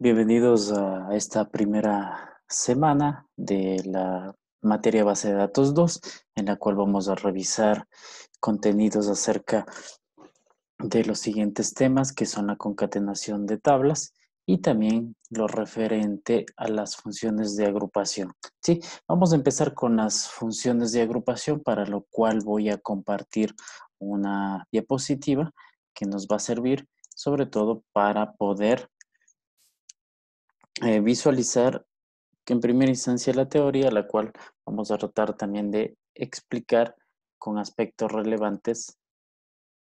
Bienvenidos a esta primera semana de la materia base de datos 2, en la cual vamos a revisar contenidos acerca de los siguientes temas, que son la concatenación de tablas y también lo referente a las funciones de agrupación. ¿Sí? Vamos a empezar con las funciones de agrupación, para lo cual voy a compartir una diapositiva que nos va a servir sobre todo para poder eh, visualizar que en primera instancia la teoría, la cual vamos a tratar también de explicar con aspectos relevantes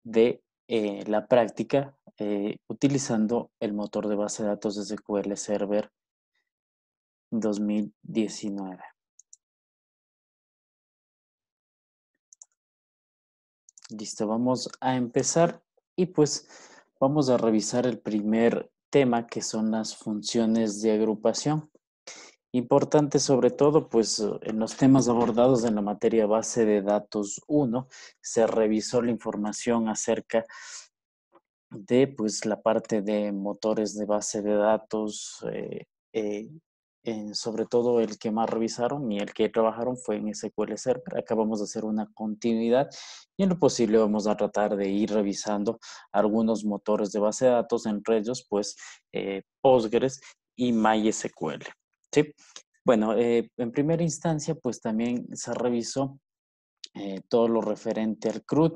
de eh, la práctica eh, utilizando el motor de base de datos SQL Server 2019. Listo, vamos a empezar y pues vamos a revisar el primer tema que son las funciones de agrupación. Importante sobre todo, pues en los temas abordados en la materia base de datos 1, se revisó la información acerca de pues, la parte de motores de base de datos, eh, eh, sobre todo el que más revisaron y el que trabajaron fue en SQL Server. Acá vamos hacer una continuidad y en lo posible vamos a tratar de ir revisando algunos motores de base de datos, entre ellos pues eh, Postgres y MySQL. ¿sí? Bueno, eh, en primera instancia pues también se revisó eh, todo lo referente al CRUD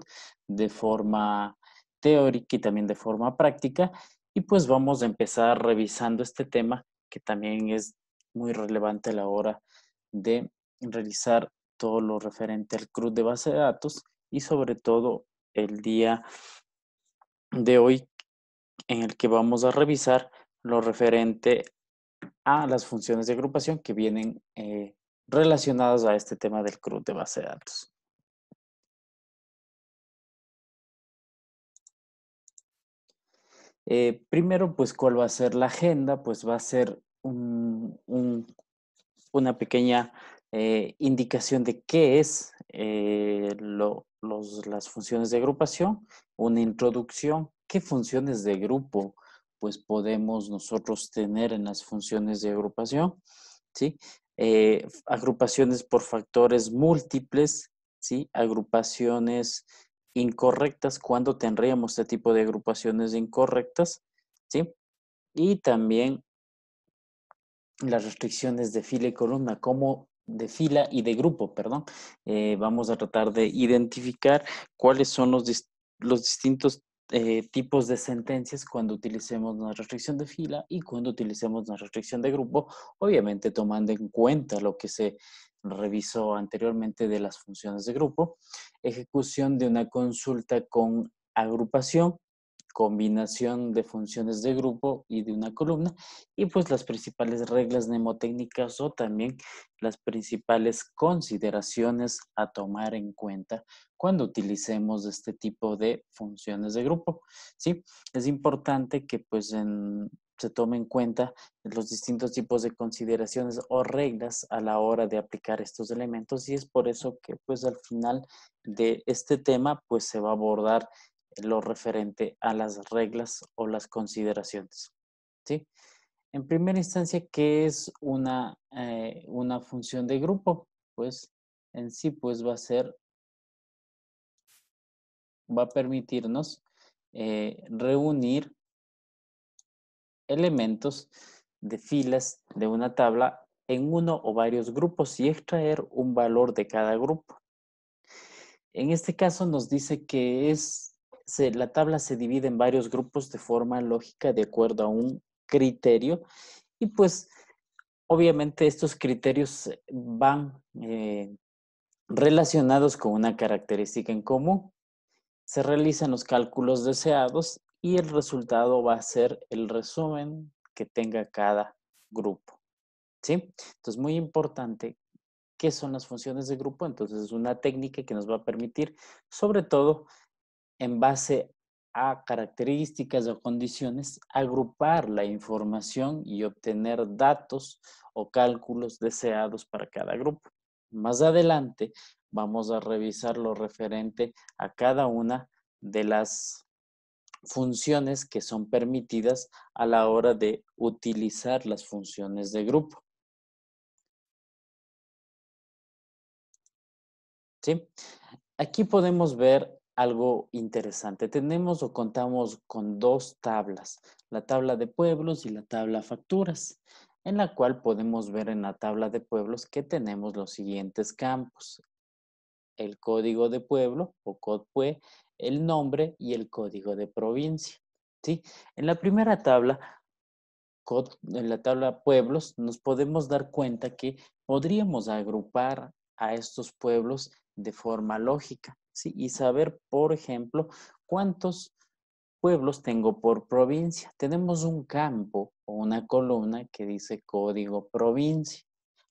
de forma teórica y también de forma práctica y pues vamos a empezar revisando este tema que también es muy relevante a la hora de realizar todo lo referente al CRUD de base de datos y sobre todo el día de hoy en el que vamos a revisar lo referente a las funciones de agrupación que vienen eh, relacionadas a este tema del CRUD de base de datos. Eh, primero, pues, ¿cuál va a ser la agenda? Pues va a ser un una pequeña eh, indicación de qué es eh, las funciones de agrupación, una introducción, qué funciones de grupo pues podemos nosotros tener en las funciones de agrupación, ¿sí? Eh, agrupaciones por factores múltiples, ¿sí? Agrupaciones incorrectas, ¿Cuándo tendríamos este tipo de agrupaciones incorrectas, ¿sí? Y también las restricciones de fila y columna, como de fila y de grupo, perdón. Eh, vamos a tratar de identificar cuáles son los, distintos eh, tipos de sentencias cuando utilicemos una restricción de fila y cuando utilicemos una restricción de grupo, obviamente tomando en cuenta lo que se revisó anteriormente de las funciones de grupo, ejecución de una consulta con agrupación combinación de funciones de grupo y de una columna y pues las principales reglas mnemotécnicas o también las principales consideraciones a tomar en cuenta cuando utilicemos este tipo de funciones de grupo. ¿sí? Es importante que pues se tome en cuenta los distintos tipos de consideraciones o reglas a la hora de aplicar estos elementos y es por eso que pues al final de este tema pues se va a abordar lo referente a las reglas o las consideraciones. ¿sí? En primera instancia, ¿qué es una, eh, una función de grupo? Pues en sí, pues va a ser, va a permitirnos eh, reunir elementos de filas de una tabla en uno o varios grupos y extraer un valor de cada grupo. En este caso nos dice que es la tabla se divide en varios grupos de forma lógica de acuerdo a un criterio y pues obviamente estos criterios eh, van eh, relacionados con una característica en común. Se realizan los cálculos deseados y el resultado va a ser el resumen que tenga cada grupo. ¿Sí? Entonces, muy importante, ¿qué son las funciones de grupo? Entonces, es una técnica que nos va a permitir, sobre todo, en base a características o condiciones, agrupar la información y obtener datos o cálculos deseados para cada grupo. Más adelante vamos a revisar lo referente a cada una de las funciones que son permitidas a la hora de utilizar las funciones de grupo. Aquí podemos ver algo interesante. Tenemos o contamos con dos tablas, la tabla de pueblos y la tabla facturas, en la cual podemos ver en la tabla de pueblos que tenemos los siguientes campos. El código de pueblo o CODPUE, el nombre y el código de provincia. ¿sí? En la primera tabla en la tabla pueblos, nos podemos dar cuenta que podríamos agrupar a estos pueblos de forma lógica y saber, por ejemplo, cuántos pueblos tengo por provincia. Tenemos un campo o una columna que dice código provincia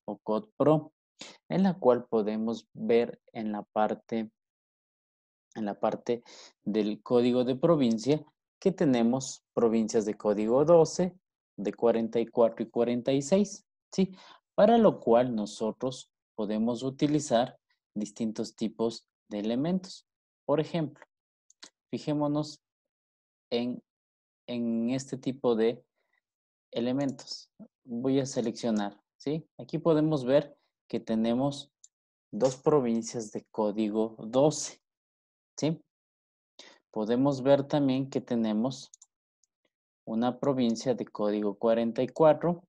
o CODPRO, en la cual podemos ver en la parte en la parte del código de provincia que tenemos provincias de código 12, de 44 y 46, ¿sí? Para lo cual nosotros podemos utilizar distintos tipos de elementos. Por ejemplo, fijémonos en, en este tipo de elementos. Voy a seleccionar, ¿sí? Aquí podemos ver que tenemos dos provincias de código 12, ¿sí? Podemos ver también que tenemos una provincia de código 44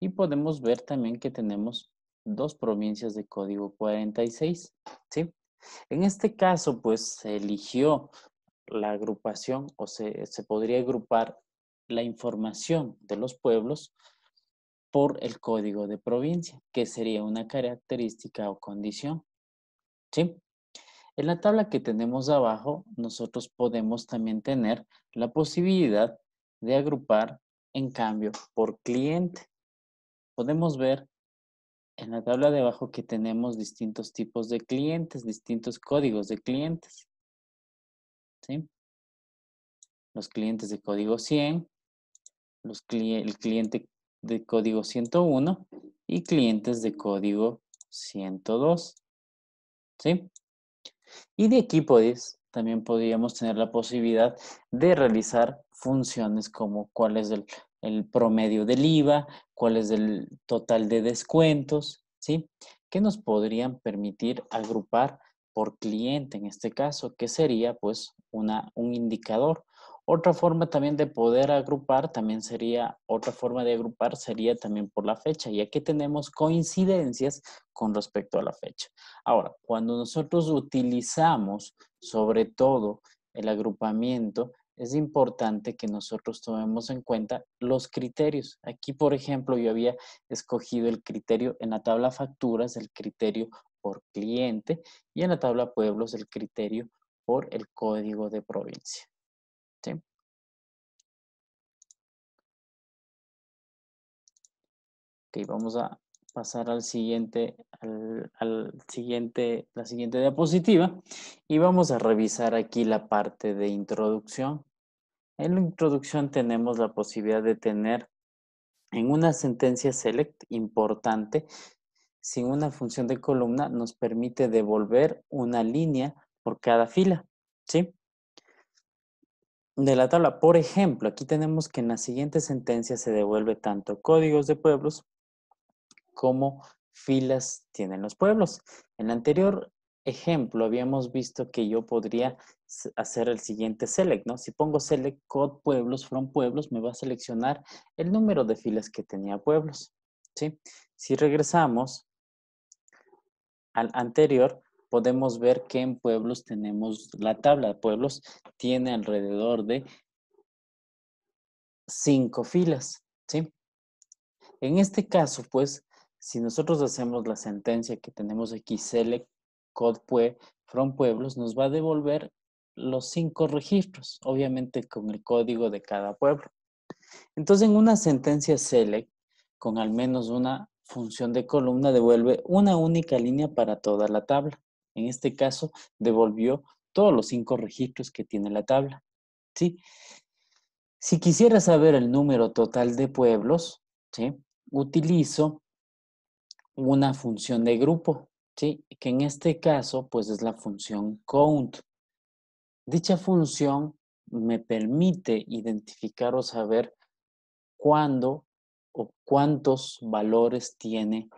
y podemos ver también que tenemos dos provincias de código 46, ¿sí? En este caso, pues se eligió la agrupación o se, podría agrupar la información de los pueblos por el código de provincia, que sería una característica o condición. ¿Sí? En la tabla que tenemos abajo, nosotros podemos también tener la posibilidad de agrupar, en cambio, por cliente. Podemos ver en la tabla de abajo que tenemos distintos tipos de clientes, distintos códigos de clientes. Los clientes de código 100, los el cliente de código 101 y clientes de código 102. Y de aquí también podríamos tener la posibilidad de realizar funciones como cuál es el promedio del IVA, cuál es el total de descuentos, ¿sí? Que nos podrían permitir agrupar por cliente en este caso, que sería pues una, un indicador. Otra forma también de poder agrupar, también sería, otra forma de agrupar sería también por la fecha, ya que tenemos coincidencias con respecto a la fecha. Ahora, cuando nosotros utilizamos sobre todo el agrupamiento es importante que nosotros tomemos en cuenta los criterios. Aquí, por ejemplo, yo había escogido el criterio en la tabla facturas, el criterio por cliente, y en la tabla pueblos, el criterio por el código de provincia. Ok, vamos a pasar al siguiente, al, siguiente, la siguiente diapositiva y vamos a revisar aquí la parte de introducción. En la introducción tenemos la posibilidad de tener en una sentencia select importante, sin una función de columna, nos permite devolver una línea por cada fila, ¿sí? De la tabla, por ejemplo, aquí tenemos que en la siguiente sentencia se devuelve tanto códigos de pueblos como filas tienen los pueblos. En la anterior ejemplo, habíamos visto que yo podría hacer el siguiente select, ¿no? Si pongo select code pueblos from pueblos, me va a seleccionar el número de filas que tenía pueblos, ¿sí? Si regresamos al anterior, podemos ver que en pueblos tenemos la tabla de pueblos, tiene alrededor de cinco filas, ¿sí? En este caso, pues, si nosotros hacemos la sentencia que tenemos aquí, select code from pueblos nos va a devolver los cinco registros, obviamente con el código de cada pueblo. Entonces, en una sentencia select, con al menos una función de columna, devuelve una única línea para toda la tabla. En este caso, devolvió todos los cinco registros que tiene la tabla. Si quisiera saber el número total de pueblos, ¿sí? utilizo una función de grupo que en este caso pues es la función count. Dicha función me permite identificar o saber cuándo o cuántos valores tiene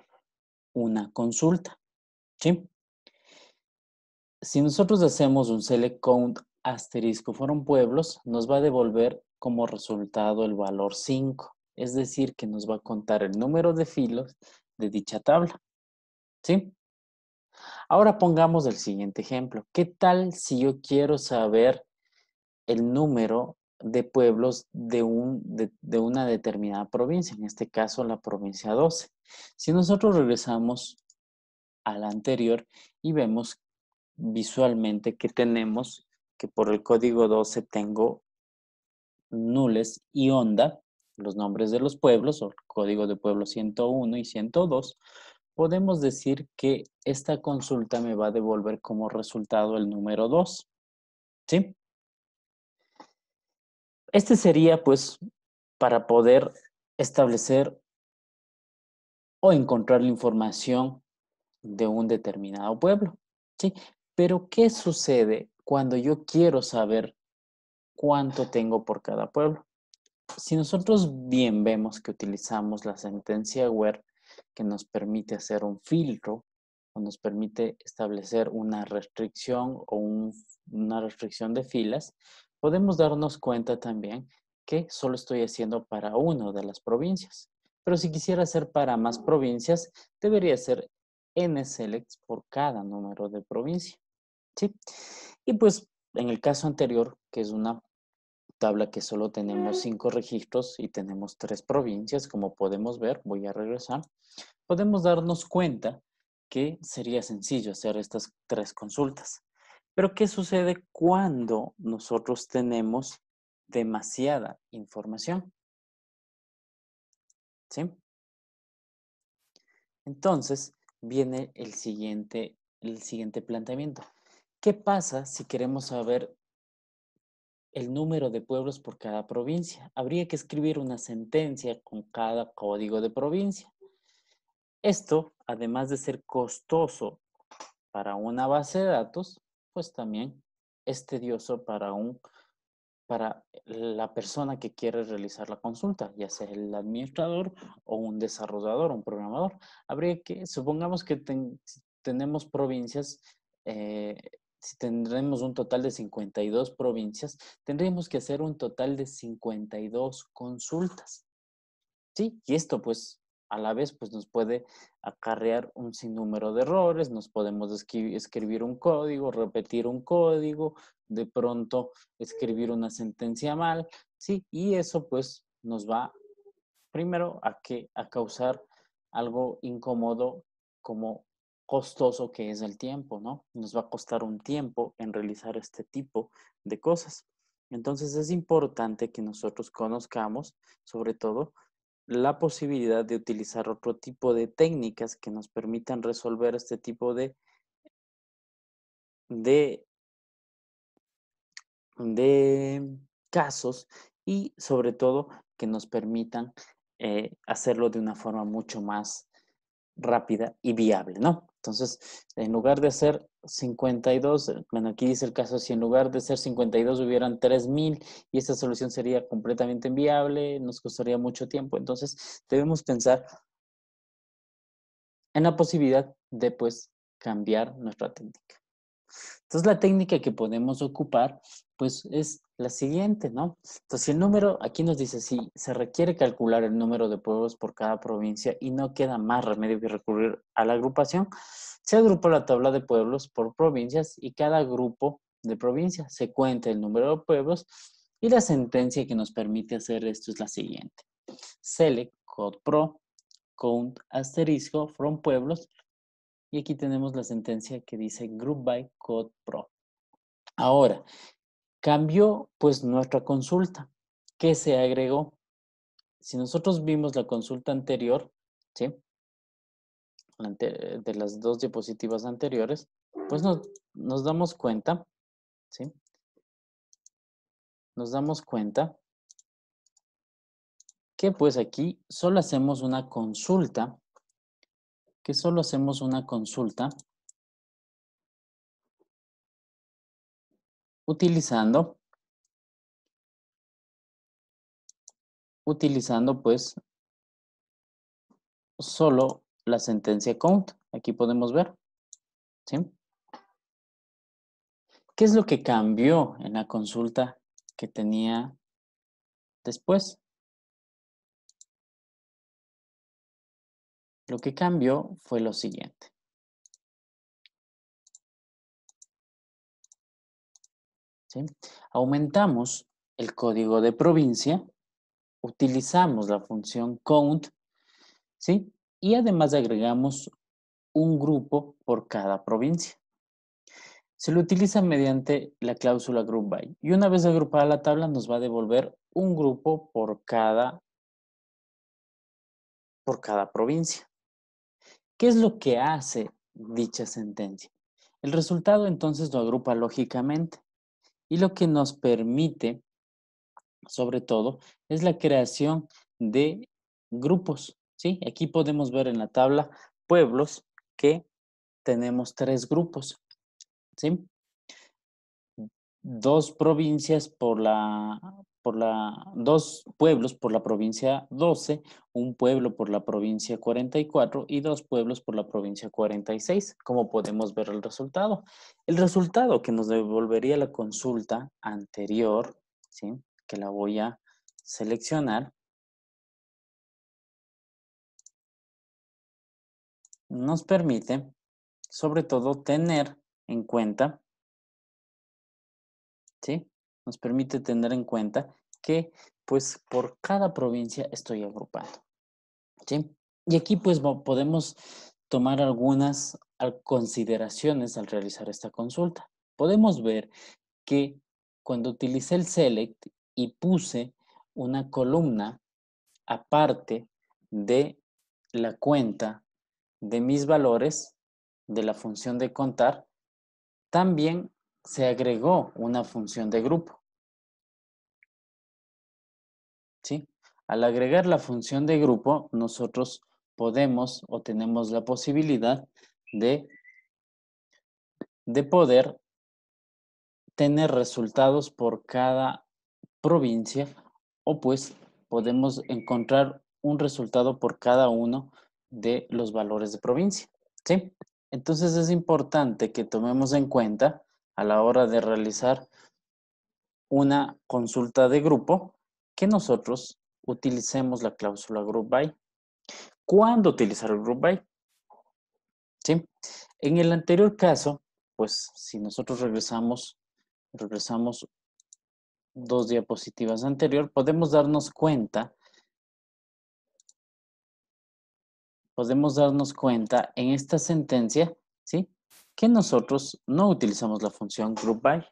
una consulta. ¿sí? Si nosotros hacemos un select count asterisco fueron pueblos, nos va a devolver como resultado el valor 5. Es decir, que nos va a contar el número de filos de dicha tabla. ¿Sí? Ahora pongamos el siguiente ejemplo. ¿Qué tal si yo quiero saber el número de pueblos de, un, de, una determinada provincia, en este caso la provincia 12. Si nosotros regresamos a la anterior y vemos visualmente que tenemos que por el código 12 tengo nules y onda, los nombres de los pueblos, o el código de pueblo 101 y 102, podemos decir que esta consulta me va a devolver como resultado el número 2. ¿Sí? Este sería, pues, para poder establecer o encontrar la información de un determinado pueblo. ¿Sí? Pero, ¿qué sucede cuando yo quiero saber cuánto tengo por cada pueblo? Si nosotros bien vemos que utilizamos la sentencia where, que nos permite hacer un filtro o nos permite establecer una restricción o una restricción de filas, podemos darnos cuenta también que solo estoy haciendo para una de las provincias. Pero si quisiera hacer para más provincias, debería ser n selects por cada número de provincia. ¿sí? Y pues en el caso anterior, que es una tabla que solo tenemos cinco registros y tenemos tres provincias, como podemos ver, voy a regresar, podemos darnos cuenta que sería sencillo hacer estas tres consultas. Pero ¿qué sucede cuando nosotros tenemos demasiada información? ¿Sí? Entonces viene el siguiente, el siguiente planteamiento. ¿Qué pasa si queremos saber el número de pueblos por cada provincia. Habría que escribir una sentencia con cada código de provincia. Esto, además de ser costoso para una base de datos, pues también es tedioso para, un, para la persona que quiere realizar la consulta, ya sea el administrador o un desarrollador, un programador. Habría que, supongamos que tenemos provincias eh, si tendremos un total de 52 provincias, tendremos que hacer un total de 52 consultas. ¿Sí? Y esto pues a la vez pues nos puede acarrear un sinnúmero de errores, nos podemos escribir un código, repetir un código, de pronto escribir una sentencia mal, ¿sí? Y eso pues nos va primero a que a causar algo incómodo como costoso que es el tiempo, ¿no? Nos va a costar un tiempo en realizar este tipo de cosas. Entonces es importante que nosotros conozcamos, sobre todo, la posibilidad de utilizar otro tipo de técnicas que nos permitan resolver este tipo de, de casos y sobre todo que nos permitan eh, hacerlo de una forma mucho más rápida y viable, ¿no? Entonces, en lugar de ser 52, eh, bueno, aquí dice el caso, si en lugar de ser 52 hubieran 3.000 y esta solución sería completamente inviable, nos costaría mucho tiempo. Entonces, debemos pensar en la posibilidad de, pues, cambiar nuestra técnica. Entonces, la técnica que podemos ocupar pues es la siguiente, ¿no? Entonces, el número, aquí nos dice, si se requiere calcular el número de pueblos por cada provincia y no queda más remedio que recurrir a la agrupación, se agrupa la tabla de pueblos por provincias y cada grupo de provincias. se cuenta el número de pueblos y la sentencia que nos permite hacer esto es la siguiente. Select, code pro, count, asterisco, from pueblos. Y aquí tenemos la sentencia que dice group by code pro. Ahora, Cambió pues nuestra consulta. ¿Qué se agregó? Si nosotros vimos la consulta anterior, ¿sí? de las dos diapositivas anteriores, pues nos, nos damos cuenta, ¿sí? Nos damos cuenta que pues aquí solo hacemos una consulta, que solo hacemos una consulta utilizando, utilizando pues solo la sentencia count. Aquí podemos ver. ¿sí? ¿Qué es lo que cambió en la consulta que tenía después? Lo que cambió fue lo siguiente. Aumentamos el código de provincia, utilizamos la función count, ¿sí? Y además agregamos un grupo por cada provincia. Se lo utiliza mediante la cláusula group by. Y una vez agrupada la tabla nos va a devolver un grupo por cada, por cada provincia. ¿Qué es lo que hace dicha sentencia? El resultado entonces lo agrupa lógicamente y lo que nos permite, sobre todo, es la creación de grupos. ¿sí? Aquí podemos ver en la tabla pueblos que tenemos tres grupos. ¿sí? Dos provincias por la, la, dos pueblos por la provincia 12, un pueblo por la provincia 44 y dos pueblos por la provincia 46, como podemos ver el resultado. El resultado que nos devolvería la consulta anterior, ¿sí? que la voy a seleccionar, nos permite, sobre todo, tener en cuenta, ¿sí? Nos permite tener en cuenta que pues por cada provincia estoy agrupando. Y aquí pues podemos tomar algunas consideraciones al realizar esta consulta. Podemos ver que cuando utilicé el select y puse una columna aparte de la cuenta de mis valores de la función de contar, también se agregó una función de grupo. Al agregar la función de grupo, nosotros podemos o tenemos la posibilidad de, de poder tener resultados por cada provincia o pues podemos encontrar un resultado por cada uno de los valores de provincia. ¿sí? Entonces es importante que tomemos en cuenta a la hora de realizar una consulta de grupo que nosotros utilicemos la cláusula group by. ¿Cuándo utilizar el group by? En el anterior caso, pues si nosotros regresamos, regresamos dos diapositivas anterior, podemos darnos cuenta, podemos darnos cuenta en esta sentencia, ¿sí? Que nosotros no utilizamos la función group by.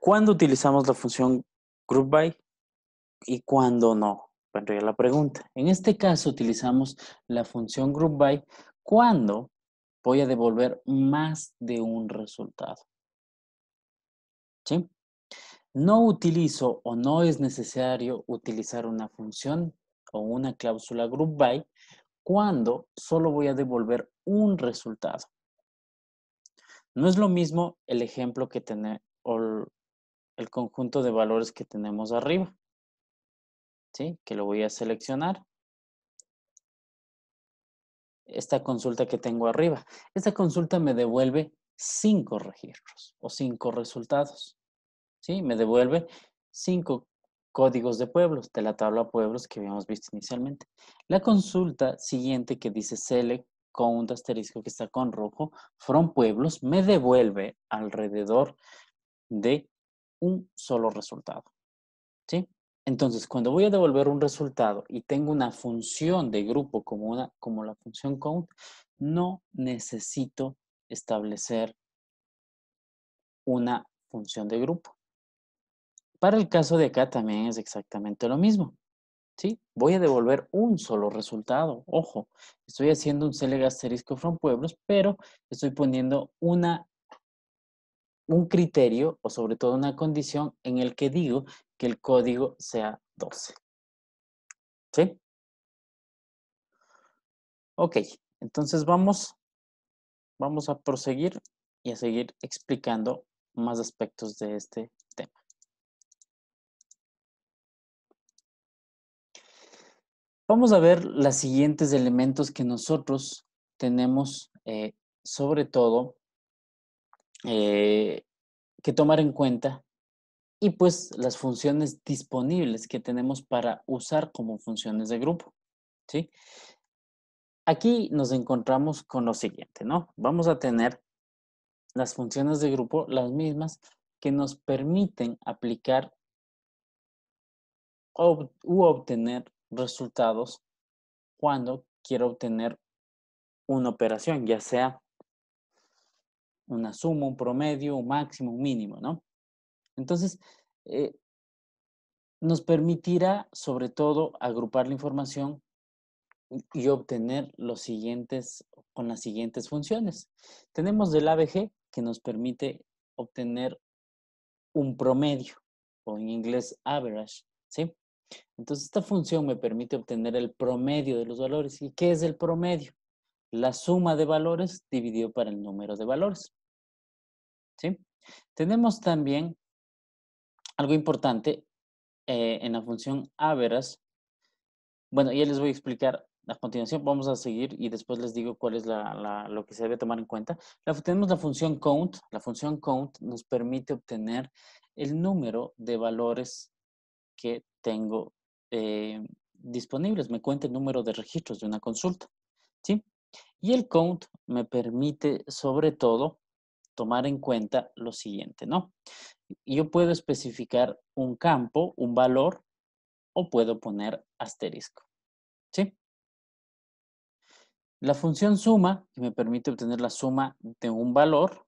¿Cuándo utilizamos la función group by y cuando no. Bueno, ya la pregunta. En este caso utilizamos la función group by cuando voy a devolver más de un resultado. ¿Sí? No utilizo o no es necesario utilizar una función o una cláusula group by cuando solo voy a devolver un resultado. No es lo mismo el ejemplo que tener, el conjunto de valores que tenemos arriba. ¿Sí? Que lo voy a seleccionar. Esta consulta que tengo arriba. Esta consulta me devuelve cinco registros o cinco resultados. ¿Sí? Me devuelve cinco códigos de pueblos, de la tabla pueblos que habíamos visto inicialmente. La consulta siguiente que dice select un asterisco que está con rojo, from pueblos, me devuelve alrededor de un solo resultado. ¿Sí? Entonces, cuando voy a devolver un resultado y tengo una función de grupo como, una, como la función count, no necesito establecer una función de grupo. Para el caso de acá también es exactamente lo mismo. ¿sí? Voy a devolver un solo resultado. Ojo, estoy haciendo un select asterisco from pueblos, pero estoy poniendo una un criterio o sobre todo una condición en el que digo que el código sea 12. ¿Sí? Ok, entonces vamos, vamos a proseguir y a seguir explicando más aspectos de este tema. Vamos a ver los siguientes elementos que nosotros tenemos, eh, sobre todo eh, que tomar en cuenta y pues las funciones disponibles que tenemos para usar como funciones de grupo. ¿sí? Aquí nos encontramos con lo siguiente, ¿no? Vamos a tener las funciones de grupo, las mismas que nos permiten aplicar u obtener resultados cuando quiero obtener una operación, ya sea una suma, un promedio, un máximo, un mínimo, ¿no? Entonces, eh, nos permitirá sobre todo agrupar la información y obtener los siguientes, con las siguientes funciones. Tenemos el ABG que nos permite obtener un promedio, o en inglés average, ¿sí? Entonces, esta función me permite obtener el promedio de los valores. ¿Y qué es el promedio? La suma de valores dividido para el número de valores. ¿sí? Tenemos también algo importante eh, en la función averas. Bueno, ya les voy a explicar a continuación. Vamos a seguir y después les digo cuál es lo que se debe tomar en cuenta. tenemos la función count. La función count nos permite obtener el número de valores que tengo eh, disponibles. Me cuenta el número de registros de una consulta. ¿sí? Y el count me permite, sobre todo, tomar en cuenta lo siguiente, ¿no? Yo puedo especificar un campo, un valor, o puedo poner asterisco, ¿sí? La función suma, que me permite obtener la suma de un valor,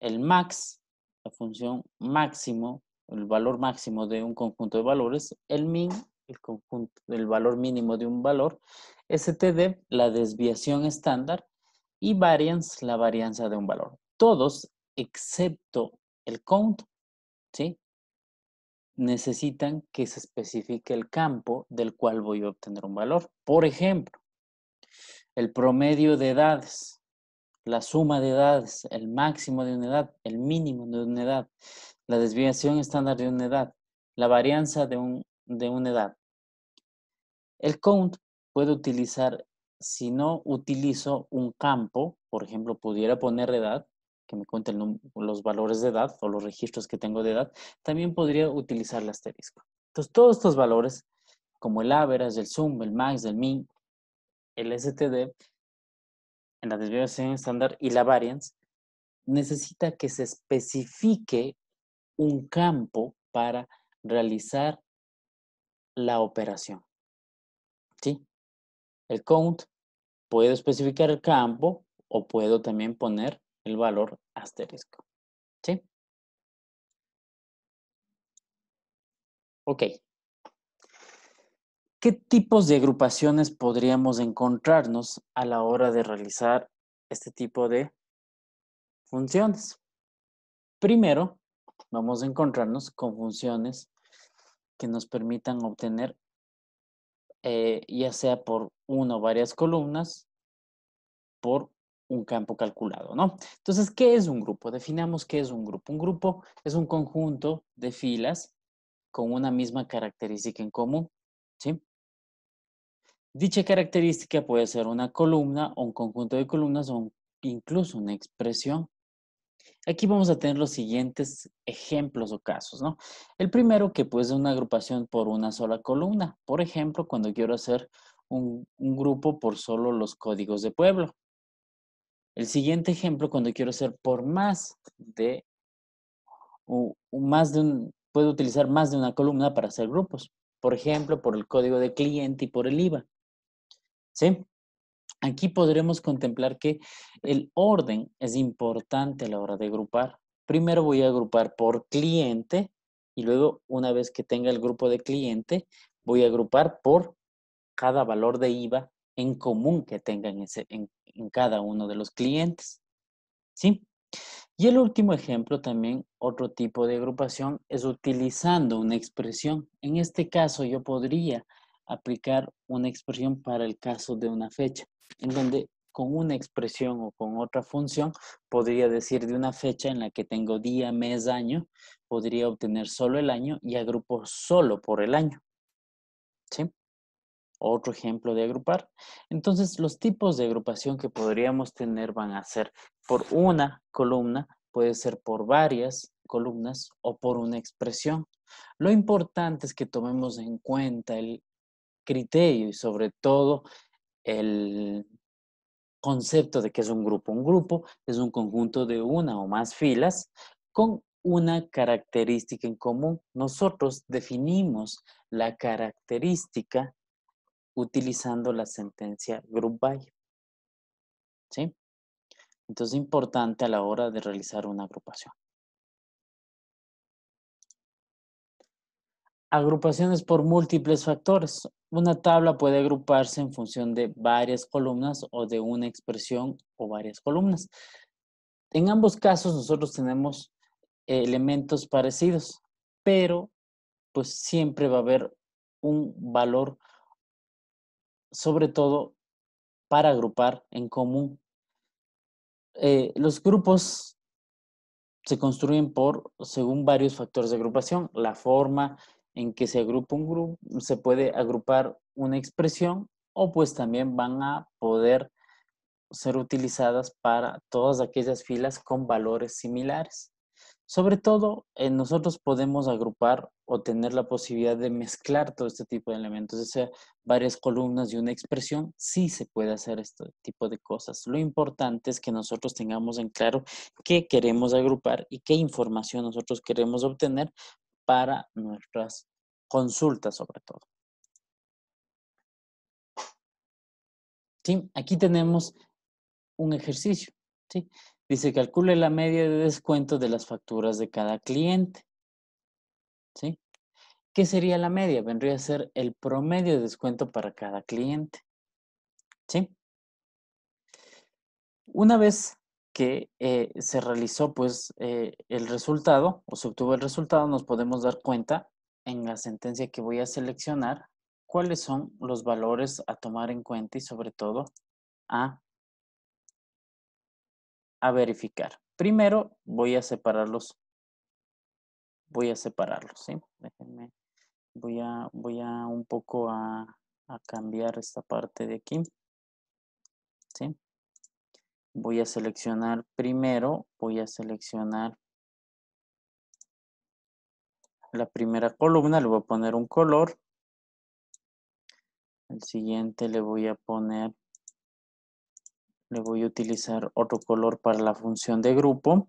el max, la función máximo, el valor máximo de un conjunto de valores, el min, el, conjunto, el valor mínimo de un valor, STD, la desviación estándar, y variance, la varianza de un valor todos, excepto el count, ¿sí? necesitan que se especifique el campo del cual voy a obtener un valor. Por ejemplo, el promedio de edades, la suma de edades, el máximo de una edad, el mínimo de una edad, la desviación estándar de una edad, la varianza de, un, de una edad. El count puede utilizar si no utilizo un campo, por ejemplo, pudiera poner edad, que me cuente los valores de edad o los registros que tengo de edad, también podría utilizar el asterisco. Entonces, todos estos valores, como el average, el sum, el max, el min, el STD, en la desviación estándar y la variance, necesita que se especifique un campo para realizar la operación. ¿Sí? El count puedo especificar el campo o puedo también poner el valor asterisco. ¿Sí? Ok. ¿Qué tipos de agrupaciones podríamos encontrarnos a la hora de realizar este tipo de funciones? Primero, vamos a encontrarnos con funciones que nos permitan obtener eh, ya sea por una o varias columnas, por un campo calculado, ¿no? Entonces, ¿qué es un grupo? Definamos qué es un grupo. Un grupo es un conjunto de filas con una misma característica en común, ¿sí? Dicha característica puede ser una columna o un conjunto de columnas o incluso una expresión. Aquí vamos a tener los siguientes ejemplos o casos, ¿no? El primero que puede ser una agrupación por una sola columna. Por ejemplo, cuando quiero hacer un, un grupo por solo los códigos de pueblo, el siguiente ejemplo, cuando quiero hacer por más de, más de un, puedo utilizar más de una columna para hacer grupos. Por ejemplo, por el código de cliente y por el IVA. ¿Sí? Aquí podremos contemplar que el orden es importante a la hora de agrupar. Primero voy a agrupar por cliente y luego, una vez que tenga el grupo de cliente, voy a agrupar por cada valor de IVA en común que tengan en, en cada uno de los clientes. ¿Sí? Y el último ejemplo también, otro tipo de agrupación, es utilizando una expresión. En este caso, yo podría aplicar una expresión para el caso de una fecha, en donde con una expresión o con otra función podría decir de una fecha en la que tengo día, mes, año, podría obtener solo el año y agrupo solo por el año. ¿Sí? Otro ejemplo de agrupar. Entonces, los tipos de agrupación que podríamos tener van a ser por una columna, puede ser por varias columnas o por una expresión. Lo importante es que tomemos en cuenta el criterio y sobre todo el concepto de que es un grupo. Un grupo es un conjunto de una o más filas con una característica en común. Nosotros definimos la característica utilizando la sentencia group by. ¿Sí? Entonces importante a la hora de realizar una agrupación. Agrupaciones por múltiples factores. Una tabla puede agruparse en función de varias columnas o de una expresión o varias columnas. En ambos casos nosotros tenemos eh, elementos parecidos, pero pues siempre va a haber un valor sobre todo para agrupar en común. Eh, los grupos se construyen por, según varios factores de agrupación, la forma en que se agrupa un grupo, se puede agrupar una expresión o pues también van a poder ser utilizadas para todas aquellas filas con valores similares. Sobre todo, eh, nosotros podemos agrupar o tener la posibilidad de mezclar todo este tipo de elementos, o sea, varias columnas y una expresión, sí se puede hacer este tipo de cosas. Lo importante es que nosotros tengamos en claro qué queremos agrupar y qué información nosotros queremos obtener para nuestras consultas sobre todo. aquí tenemos un ejercicio. ¿sí? Dice, calcule la media de descuento de las facturas de cada cliente. ¿Sí? ¿Qué sería la media? Vendría a ser el promedio de descuento para cada cliente. ¿Sí? Una vez que eh, se realizó pues eh, el resultado o se obtuvo el resultado, nos podemos dar cuenta en la sentencia que voy a seleccionar cuáles son los valores a tomar en cuenta y sobre todo a a verificar. Primero voy a separarlos. Voy a separarlos, ¿sí? Déjenme, voy a, voy a un poco a, cambiar esta parte de aquí. Voy a seleccionar primero, voy a seleccionar la primera columna, le voy a poner un color. El siguiente le voy a poner le voy a utilizar otro color para la función de grupo.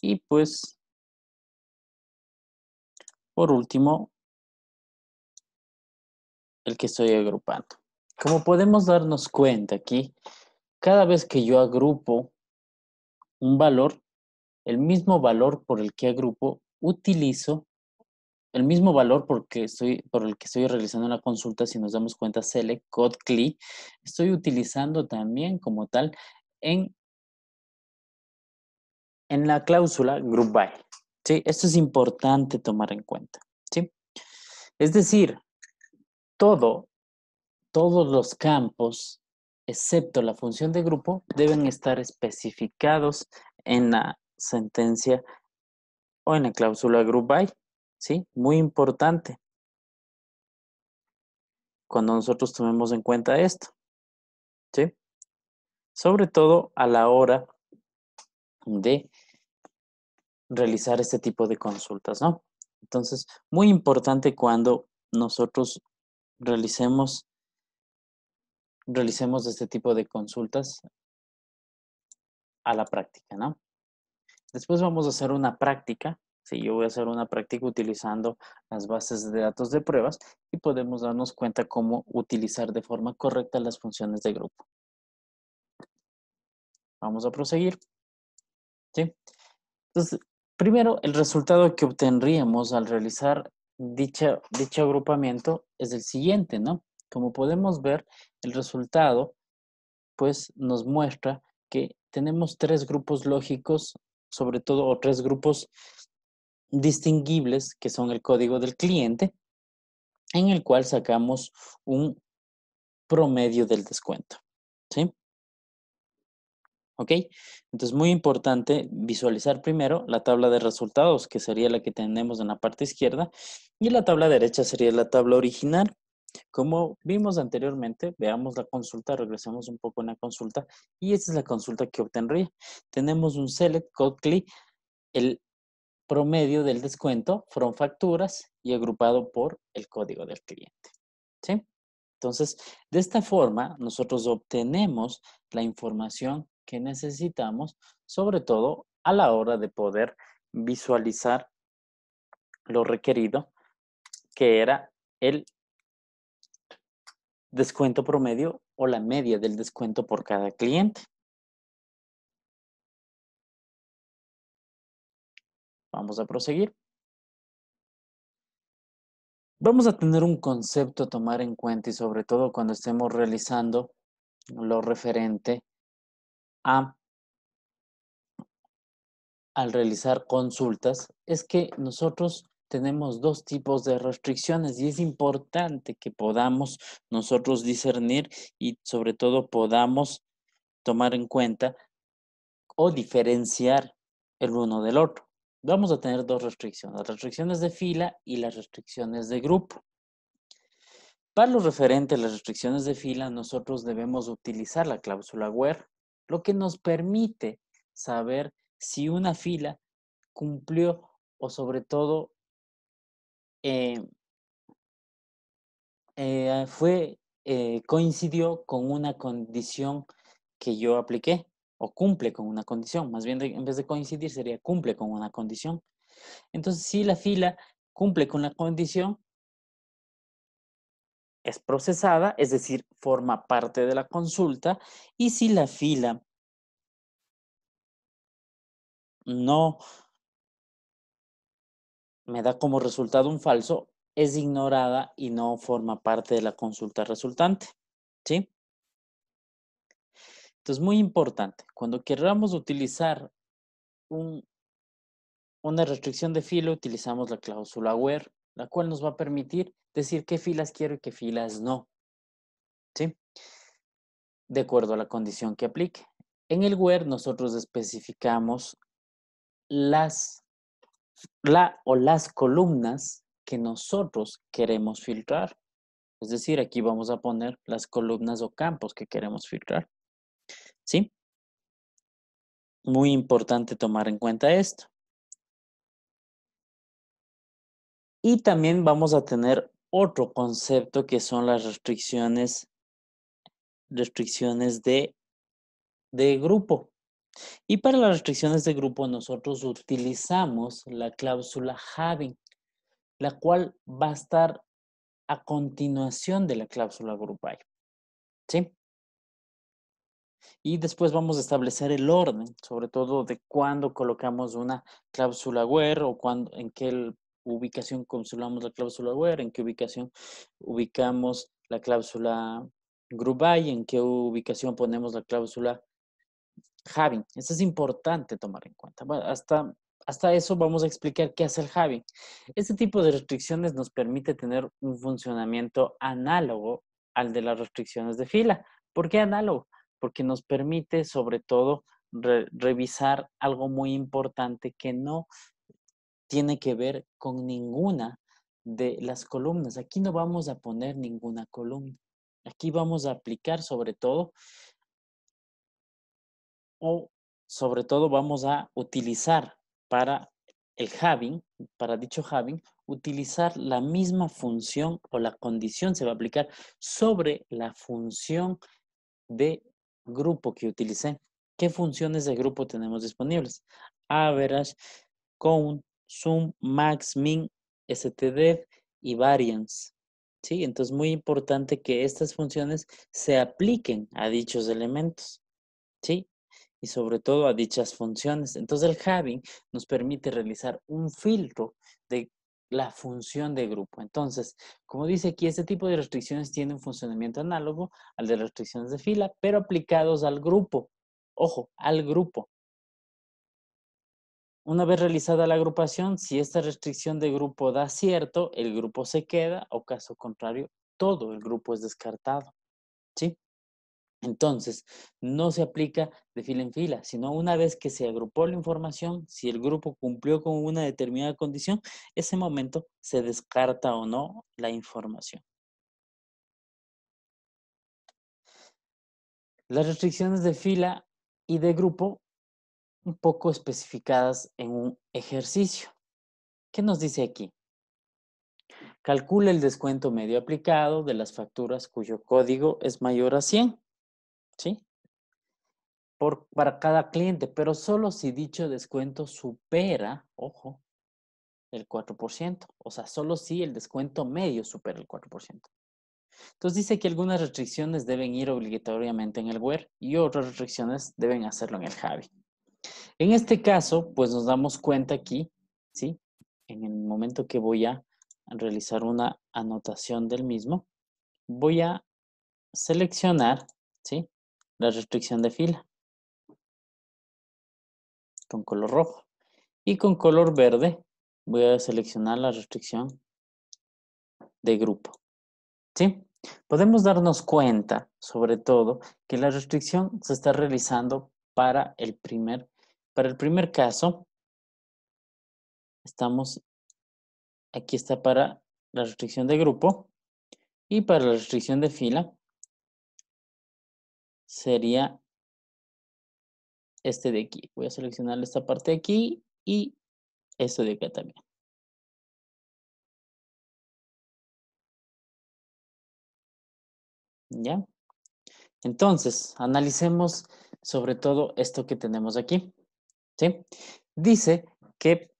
Y pues, por último, el que estoy agrupando. Como podemos darnos cuenta aquí, cada vez que yo agrupo un valor, el mismo valor por el que agrupo, utilizo el mismo valor porque estoy, por el que estoy realizando la consulta, si nos damos cuenta, select code click, estoy utilizando también como tal en, la cláusula group by. Esto es importante tomar en cuenta. ¿sí? Es decir, todo, todos los campos, excepto la función de grupo, deben estar especificados en la sentencia o en la cláusula group by ¿sí? Muy importante cuando nosotros tomemos en cuenta esto, ¿sí? Sobre todo a la hora de realizar este tipo de consultas, ¿no? Entonces, muy importante cuando nosotros realicemos, realicemos este tipo de consultas a la práctica, ¿no? Después vamos a hacer una práctica si yo voy a hacer una práctica utilizando las bases de datos de pruebas y podemos darnos cuenta cómo utilizar de forma correcta las funciones de grupo. Vamos a proseguir. ¿Sí? Entonces, primero, el resultado que obtendríamos al realizar dicha, dicho agrupamiento es el siguiente, ¿no? Como podemos ver, el resultado pues nos muestra que tenemos tres grupos lógicos, sobre todo, o tres grupos distinguibles que son el código del cliente, en el cual sacamos un promedio del descuento. ¿Sí? ¿Ok? Entonces, muy importante visualizar primero la tabla de resultados, que sería la que tenemos en la parte izquierda, y la tabla derecha sería la tabla original. Como vimos anteriormente, veamos la consulta, regresemos un poco en la consulta, y esta es la consulta que obtendría. Tenemos un select, code el promedio del descuento from facturas y agrupado por el código del cliente. Entonces, de esta forma, nosotros obtenemos la información que necesitamos, sobre todo a la hora de poder visualizar lo requerido, que era el descuento promedio o la media del descuento por cada cliente. Vamos a proseguir. Vamos a tener un concepto a tomar en cuenta y sobre todo cuando estemos realizando lo referente a al realizar consultas es que nosotros tenemos dos tipos de restricciones y es importante que podamos nosotros discernir y sobre todo podamos tomar en cuenta o diferenciar el uno del otro vamos a tener dos restricciones, las restricciones de fila y las restricciones de grupo. Para lo referente a las restricciones de fila, nosotros debemos utilizar la cláusula WHERE, lo que nos permite saber si una fila cumplió o sobre todo eh, eh, fue, eh, coincidió con una condición que yo apliqué o cumple con una condición. Más bien, en vez de coincidir, sería cumple con una condición. Entonces, si la fila cumple con la condición, es procesada, es decir, forma parte de la consulta, y si la fila no me da como resultado un falso, es ignorada y no forma parte de la consulta resultante. ¿Sí? Entonces, muy importante, cuando queramos utilizar una restricción de fila, utilizamos la cláusula where, la cual nos va a permitir decir qué filas quiero y qué filas no. ¿Sí? De acuerdo a la condición que aplique. En el where nosotros especificamos las, la o las columnas que nosotros queremos filtrar. Es decir, aquí vamos a poner las columnas o campos que queremos filtrar. ¿Sí? Muy importante tomar en cuenta esto. Y también vamos a tener otro concepto que son las restricciones, restricciones de, de grupo. Y para las restricciones de grupo nosotros utilizamos la cláusula having, la cual va a estar a continuación de la cláusula grupal. ¿Sí? Y después vamos a establecer el orden, sobre todo de cuándo colocamos una cláusula where o cuándo, en qué ubicación consulamos la cláusula where, en qué ubicación ubicamos la cláusula group by, en qué ubicación ponemos la cláusula having. Eso es importante tomar en cuenta. Hasta, hasta eso vamos a explicar qué hace el having. Este tipo de restricciones nos permite tener un funcionamiento análogo al de las restricciones de fila. ¿Por qué análogo? porque nos permite sobre todo revisar algo muy importante que no tiene que ver con ninguna de las columnas. Aquí no vamos a poner ninguna columna. Aquí vamos a aplicar sobre todo o sobre todo vamos a utilizar para el having, para dicho having, utilizar la misma función o la condición se va a aplicar sobre la función de grupo que utilicé. ¿Qué funciones de grupo tenemos disponibles? Average, count, sum, max, min, stdev y variance. ¿Sí? Entonces, muy importante que estas funciones se apliquen a dichos elementos. ¿Sí? Y sobre todo a dichas funciones. Entonces, el having nos permite realizar un filtro la función de grupo. Entonces, como dice aquí, este tipo de restricciones tiene un funcionamiento análogo al de restricciones de fila, pero aplicados al grupo. Ojo, al grupo. Una vez realizada la agrupación, si esta restricción de grupo da cierto, el grupo se queda o caso contrario, todo el grupo es descartado. ¿Sí? Entonces, no se aplica de fila en fila, sino una vez que se agrupó la información, si el grupo cumplió con una determinada condición, ese momento se descarta o no la información. Las restricciones de fila y de grupo un poco especificadas en un ejercicio. ¿Qué nos dice aquí? Calcula el descuento medio aplicado de las facturas cuyo código es mayor a 100 ¿sí? Por, para cada cliente, pero solo si dicho descuento supera, ojo, el 4%, o sea, solo si el descuento medio supera el 4%. Entonces dice que algunas restricciones deben ir obligatoriamente en el web y otras restricciones deben hacerlo en el Javi. En este caso, pues nos damos cuenta aquí, ¿sí? En el momento que voy a realizar una anotación del mismo, voy a seleccionar, ¿sí? la restricción de fila con color rojo. Y con color verde voy a seleccionar la restricción de grupo. ¿Sí? Podemos darnos cuenta, sobre todo, que la restricción se está realizando para el primer, para el primer caso. Estamos, aquí está para la restricción de grupo y para la restricción de fila sería este de aquí. Voy a seleccionar esta parte de aquí y esto de acá también. ¿Ya? Entonces, analicemos sobre todo esto que tenemos aquí. ¿Sí? Dice que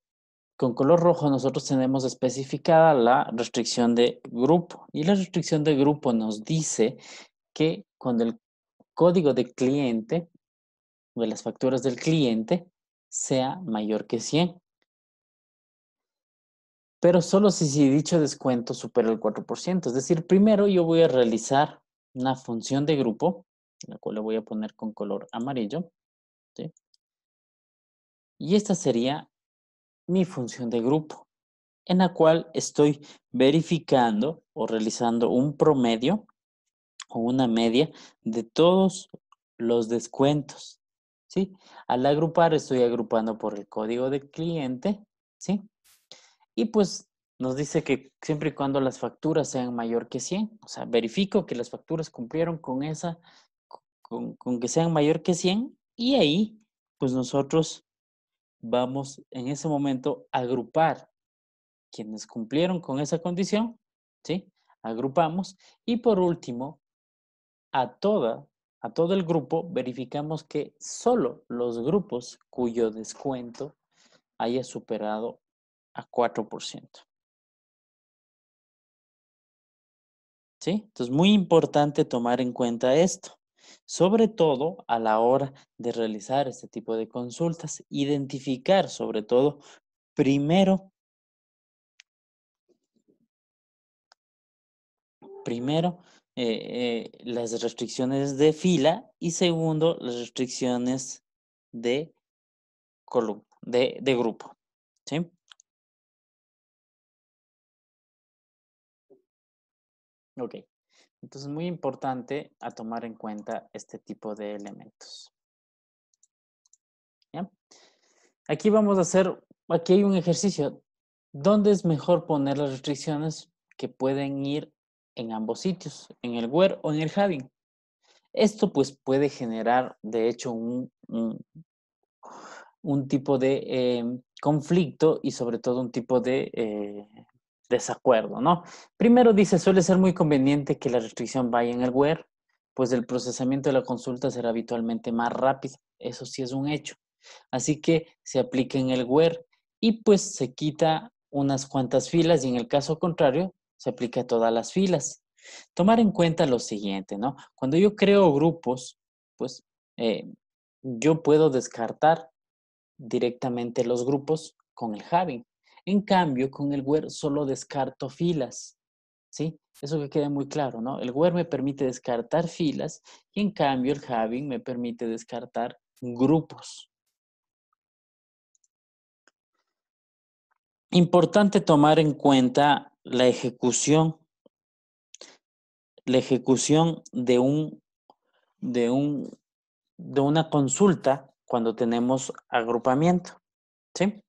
con color rojo nosotros tenemos especificada la restricción de grupo. Y la restricción de grupo nos dice que cuando el código de cliente de las facturas del cliente sea mayor que 100. Pero solo si, dicho descuento supera el 4%. Es decir, primero yo voy a realizar una función de grupo, la cual le voy a poner con color amarillo. Y esta sería mi función de grupo, en la cual estoy verificando o realizando un promedio una media de todos los descuentos. ¿sí? Al agrupar estoy agrupando por el código de cliente, ¿sí? Y pues nos dice que siempre y cuando las facturas sean mayor que 100, o sea, verifico que las facturas cumplieron con esa, con, que sean mayor que 100 y ahí pues nosotros vamos en ese momento a agrupar quienes cumplieron con esa condición, ¿sí? Agrupamos y por último a toda a todo el grupo, verificamos que solo los grupos cuyo descuento haya superado a 4%. ¿Sí? Entonces, muy importante tomar en cuenta esto, sobre todo a la hora de realizar este tipo de consultas, identificar sobre todo primero primero eh, eh, las restricciones de fila y segundo, las restricciones de, de, de grupo. ¿sí? Ok, entonces muy importante a tomar en cuenta este tipo de elementos. ¿Ya? Aquí vamos a hacer, aquí hay un ejercicio. ¿Dónde es mejor poner las restricciones que pueden ir en ambos sitios, en el where o en el having. Esto pues puede generar de hecho un, un, tipo de eh, conflicto y sobre todo un tipo de eh, desacuerdo, ¿no? Primero dice, suele ser muy conveniente que la restricción vaya en el where, pues el procesamiento de la consulta será habitualmente más rápido, eso sí es un hecho. Así que se aplica en el where y pues se quita unas cuantas filas y en el caso contrario se aplica a todas las filas. Tomar en cuenta lo siguiente, ¿no? Cuando yo creo grupos, pues eh, yo puedo descartar directamente los grupos con el having. En cambio, con el where solo descarto filas, ¿sí? Eso que quede muy claro, ¿no? El where me permite descartar filas y en cambio el having me permite descartar grupos. Importante tomar en cuenta la ejecución, la ejecución de un, de un, de una consulta cuando tenemos agrupamiento, ¿sí?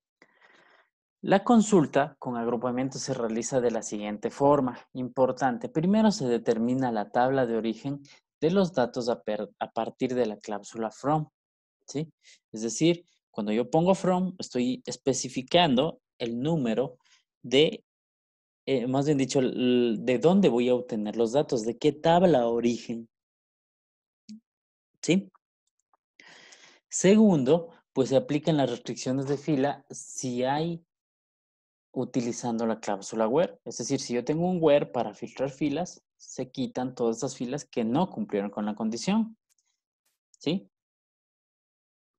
La consulta con agrupamiento se realiza de la siguiente forma. Importante, primero se determina la tabla de origen de los datos a, partir de la cláusula from. ¿sí? Es decir, cuando yo pongo from, estoy especificando el número de eh, más bien dicho, de dónde voy a obtener los datos, de qué tabla origen. ¿Sí? Segundo, pues se aplican las restricciones de fila si hay utilizando la cláusula where. Es decir, si yo tengo un where para filtrar filas, se quitan todas esas filas que no cumplieron con la condición. ¿Sí?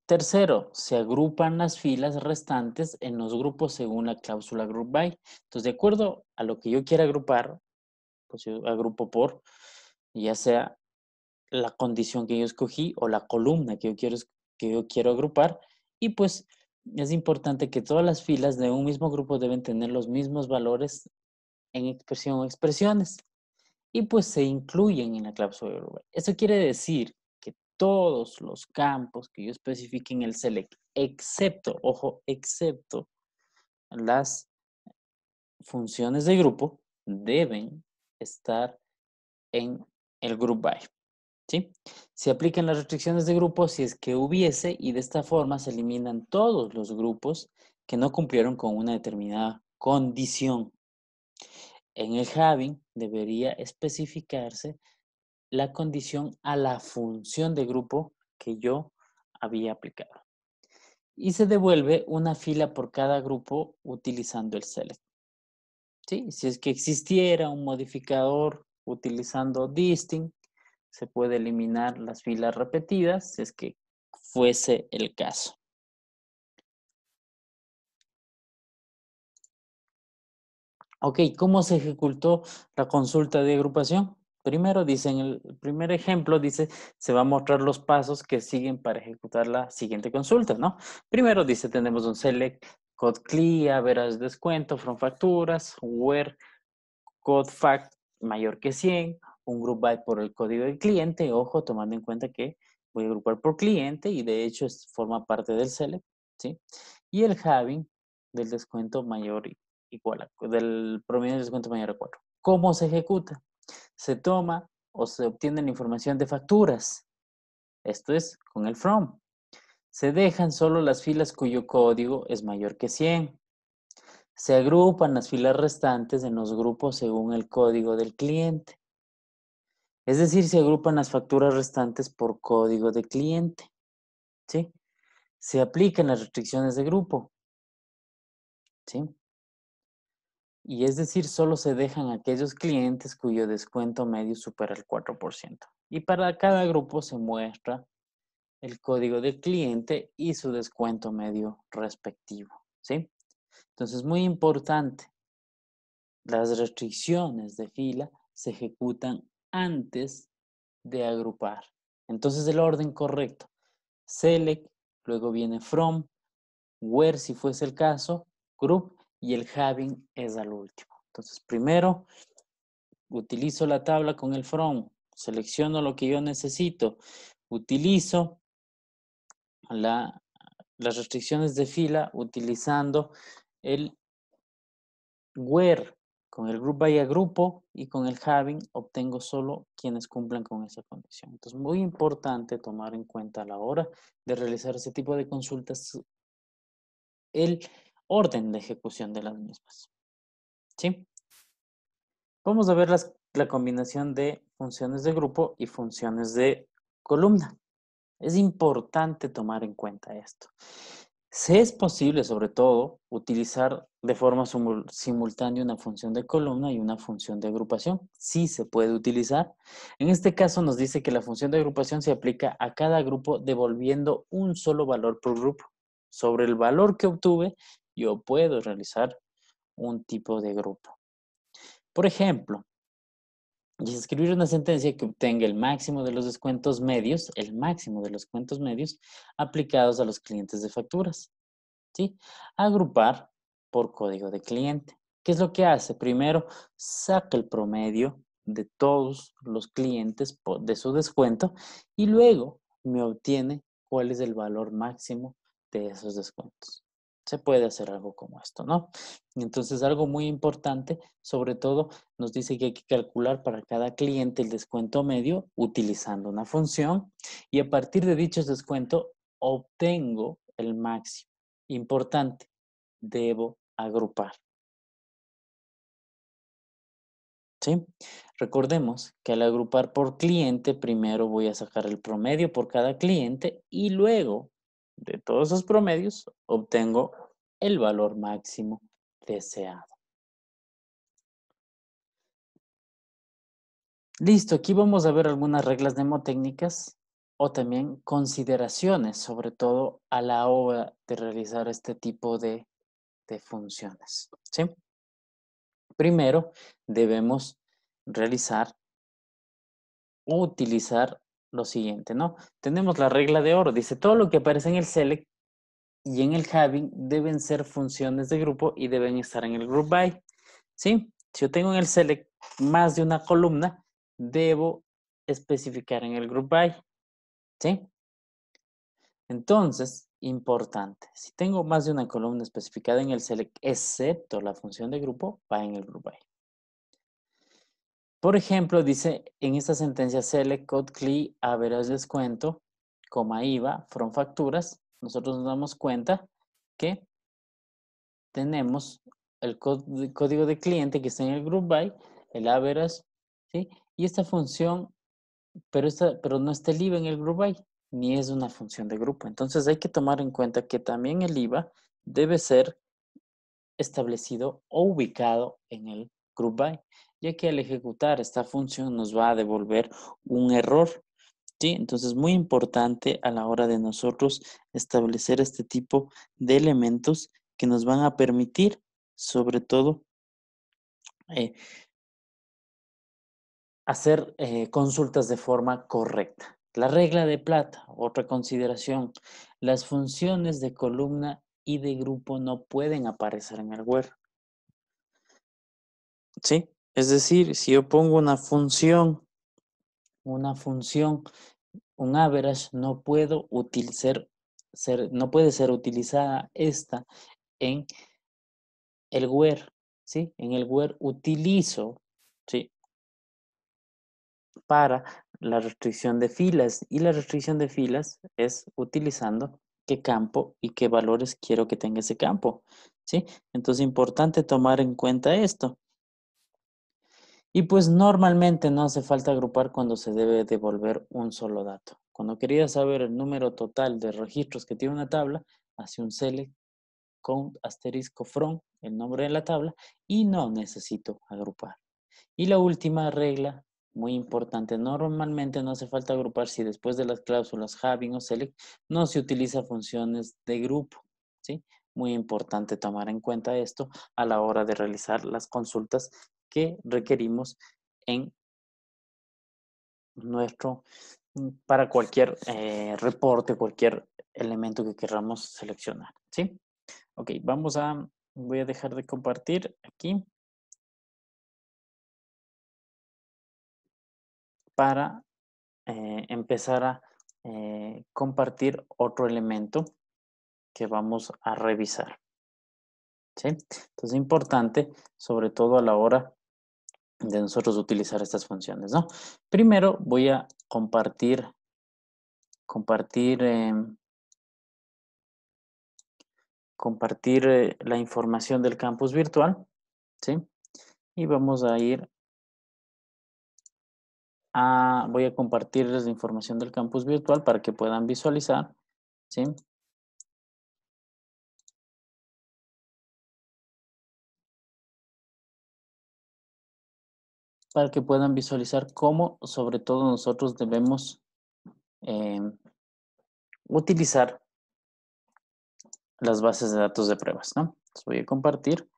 Tercero, se agrupan las filas restantes en los grupos según la cláusula Group By. Entonces, de acuerdo a lo que yo quiera agrupar, pues yo agrupo por, ya sea la condición que yo escogí o la columna que yo quiero, que yo quiero agrupar. Y pues es importante que todas las filas de un mismo grupo deben tener los mismos valores en expresión o expresiones. Y pues se incluyen en la cláusula Group By. Eso quiere decir todos los campos que yo especifique en el select, excepto, ojo, excepto las funciones de grupo deben estar en el group by. ¿sí? Se aplican las restricciones de grupo si es que hubiese y de esta forma se eliminan todos los grupos que no cumplieron con una determinada condición. En el having debería especificarse la condición a la función de grupo que yo había aplicado. Y se devuelve una fila por cada grupo utilizando el select. Si es que existiera un modificador utilizando distinct, se puede eliminar las filas repetidas si es que fuese el caso. Ok, ¿cómo se ejecutó la consulta de agrupación? Primero dice, en el primer ejemplo dice, se va a mostrar los pasos que siguen para ejecutar la siguiente consulta, ¿no? Primero dice, tenemos un select code clear, verás descuento from facturas, where code fact mayor que 100, un group by por el código del cliente, ojo, tomando en cuenta que voy a agrupar por cliente y de hecho forma parte del select, ¿sí? Y el having del descuento mayor igual a, del promedio del descuento mayor a 4. ¿Cómo se ejecuta? Se toma o se obtiene la información de facturas. Esto es con el from. Se dejan solo las filas cuyo código es mayor que 100. Se agrupan las filas restantes en los grupos según el código del cliente. Es decir, se agrupan las facturas restantes por código de cliente. ¿Sí? Se aplican las restricciones de grupo. ¿Sí? Y es decir, solo se dejan aquellos clientes cuyo descuento medio supera el 4%. Y para cada grupo se muestra el código del cliente y su descuento medio respectivo. ¿sí? Entonces, muy importante, las restricciones de fila se ejecutan antes de agrupar. Entonces, el orden correcto, select, luego viene from, where si fuese el caso, group, y el having es al último. Entonces, primero, utilizo la tabla con el from, selecciono lo que yo necesito, utilizo las restricciones de fila utilizando el where con el group by a grupo y con el having obtengo solo quienes cumplan con esa condición. Entonces, muy importante tomar en cuenta a la hora de realizar ese tipo de consultas el orden de ejecución de las mismas. ¿Sí? Vamos a ver la combinación de funciones de grupo y funciones de columna. Es importante tomar en cuenta esto. Si es posible, sobre todo, utilizar de forma simultánea una función de columna y una función de agrupación. Sí se puede utilizar. En este caso nos dice que la función de agrupación se aplica a cada grupo devolviendo un solo valor por grupo. Sobre el valor que obtuve, yo puedo realizar un tipo de grupo. Por ejemplo, escribir una sentencia que obtenga el máximo de los descuentos medios, el máximo de los descuentos medios aplicados a los clientes de facturas. ¿sí? Agrupar por código de cliente. ¿Qué es lo que hace? Primero, saca el promedio de todos los clientes de su descuento y luego me obtiene cuál es el valor máximo de esos descuentos se puede hacer algo como esto, ¿no? Entonces, algo muy importante, sobre todo, nos dice que hay que calcular para cada cliente el descuento medio utilizando una función y a partir de dichos descuento obtengo el máximo. Importante, debo agrupar. ¿Sí? Recordemos que al agrupar por cliente, primero voy a sacar el promedio por cada cliente y luego de todos esos promedios obtengo el valor máximo deseado. Listo, aquí vamos a ver algunas reglas mnemotécnicas o también consideraciones, sobre todo a la hora de realizar este tipo de, de funciones. ¿sí? Primero, debemos realizar o utilizar lo siguiente, ¿no? Tenemos la regla de oro, dice, todo lo que aparece en el select y en el having deben ser funciones de grupo y deben estar en el group by, ¿sí? Si yo tengo en el select más de una columna, debo especificar en el group by, ¿sí? Entonces, importante, si tengo más de una columna especificada en el select, excepto la función de grupo, va en el group by. Por ejemplo, dice en esta sentencia select code CLI average descuento, coma IVA, from facturas. Nosotros nos damos cuenta que tenemos el código de cliente que está en el group by, el average, ¿sí? Y esta función, pero, esta, pero no está el IVA en el group by, ni es una función de grupo. Entonces hay que tomar en cuenta que también el IVA debe ser establecido o ubicado en el group by ya que al ejecutar esta función nos va a devolver un error. ¿sí? Entonces, muy importante a la hora de nosotros establecer este tipo de elementos que nos van a permitir, sobre todo, eh, hacer eh, consultas de forma correcta. La regla de plata, otra consideración, las funciones de columna y de grupo no pueden aparecer en el web. ¿Sí? Es decir, si yo pongo una función, una función, un average, no puedo utilizar, no puede ser utilizada esta en el where, ¿sí? En el where utilizo, ¿sí? Para la restricción de filas. Y la restricción de filas es utilizando qué campo y qué valores quiero que tenga ese campo, ¿sí? Entonces, importante tomar en cuenta esto. Y pues normalmente no hace falta agrupar cuando se debe devolver un solo dato. Cuando quería saber el número total de registros que tiene una tabla, hace un select count asterisco from, el nombre de la tabla, y no necesito agrupar. Y la última regla, muy importante, normalmente no hace falta agrupar si después de las cláusulas having o select no se utiliza funciones de grupo, ¿sí? Muy importante tomar en cuenta esto a la hora de realizar las consultas que requerimos en nuestro mm, para cualquier eh, reporte, cualquier elemento que queramos seleccionar. ¿sí? Ok, vamos a, voy a dejar de compartir aquí para eh, empezar a eh, compartir otro elemento que vamos a revisar. ¿sí? Entonces, importante, sobre todo a la hora de nosotros utilizar estas funciones, ¿no? Primero voy a compartir, compartir, em, compartir eh, la información del campus virtual, ¿sí? Y vamos a ir a, voy a compartirles la información del campus virtual para que puedan visualizar, ¿sí? para que puedan visualizar cómo sobre todo nosotros debemos em, utilizar las bases de datos de pruebas. ¿no? Les voy a compartir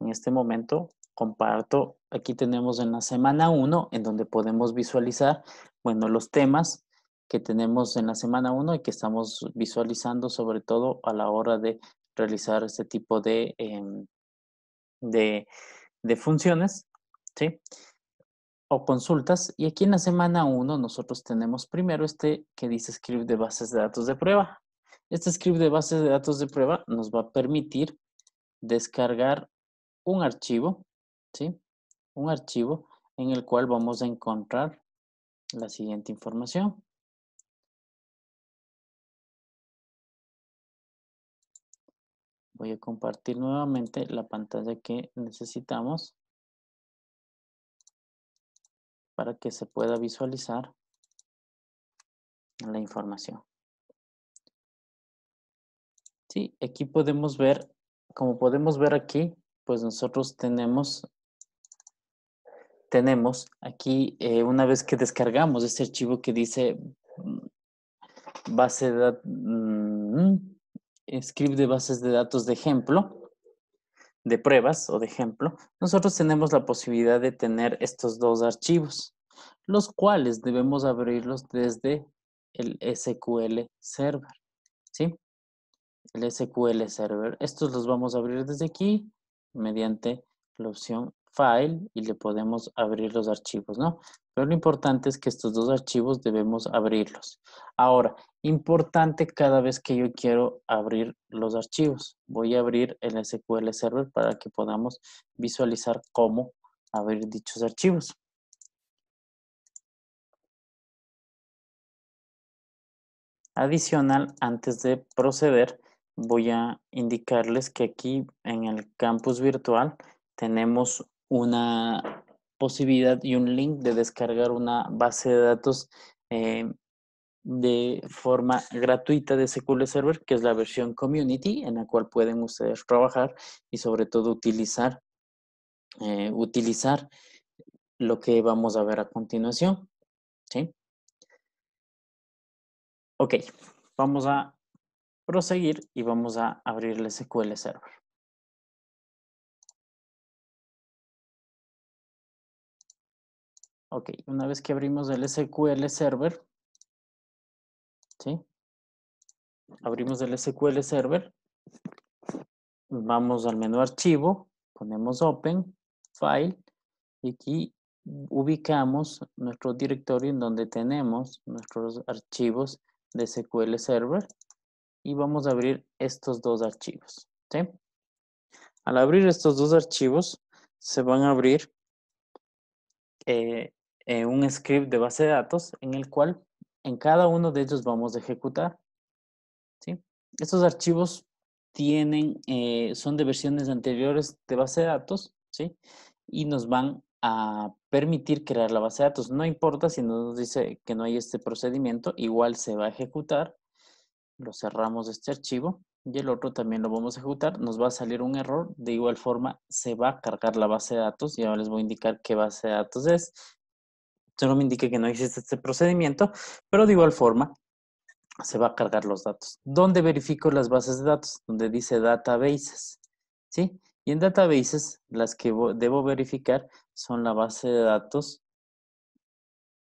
en este momento comparto, aquí tenemos en la semana 1, en donde podemos visualizar, bueno, los temas que tenemos en la semana 1 y que estamos visualizando sobre todo a la hora de realizar este tipo de, em, de, de, funciones, ¿sí? o consultas. Y aquí en la semana 1 nosotros tenemos primero este que dice script de bases de datos de prueba. Este script de bases de datos de prueba nos va a permitir descargar un archivo, ¿sí? Un archivo en el cual vamos a encontrar la siguiente información. Voy a compartir nuevamente la pantalla que necesitamos para que se pueda visualizar la información. Sí, aquí podemos ver, como podemos ver aquí, pues nosotros tenemos, tenemos aquí eh, una vez que descargamos este archivo que dice mm, base de mm, mm, script de bases de datos de ejemplo, de pruebas o de ejemplo, nosotros tenemos la posibilidad de tener estos dos archivos, los cuales debemos abrirlos desde el SQL Server, ¿sí? El SQL Server. Estos los vamos a abrir desde aquí mediante la opción file y le podemos abrir los archivos, ¿no? Pero lo importante es que estos dos archivos debemos abrirlos. Ahora, importante cada vez que yo quiero abrir los archivos. Voy a abrir el SQL Server para que podamos visualizar cómo abrir dichos archivos. Adicional, antes de proceder, voy a indicarles que aquí en el campus virtual tenemos una posibilidad y un link de descargar una base de datos eh, de forma gratuita de SQL Server, que es la versión Community, en la cual pueden ustedes trabajar y sobre todo utilizar, eh, utilizar lo que vamos a ver a continuación. Ok, vamos a proseguir y vamos a abrir SQL Server. Ok, una vez que abrimos el SQL Server, ¿sí? Abrimos el SQL Server, vamos al menú archivo, ponemos Open, File, y aquí ubicamos nuestro directorio en donde tenemos nuestros archivos de SQL Server y vamos a abrir estos dos archivos. ¿sí? Al abrir estos dos archivos, se van a abrir eh, eh, un script de base de datos en el cual en cada uno de ellos vamos a ejecutar. ¿sí? Estos archivos tienen, eh, son de versiones anteriores de base de datos ¿sí? y nos van a permitir crear la base de datos. No importa si nos dice que no hay este procedimiento, igual se va a ejecutar. Lo cerramos este archivo y el otro también lo vamos a ejecutar. Nos va a salir un error. De igual forma, se va a cargar la base de datos. Ya les voy a indicar qué base de datos es no me indica que no existe este procedimiento, pero de igual forma se va a cargar los datos. ¿Dónde verifico las bases de datos? Donde dice databases, ¿sí? Y en databases las que debo verificar son la base de datos,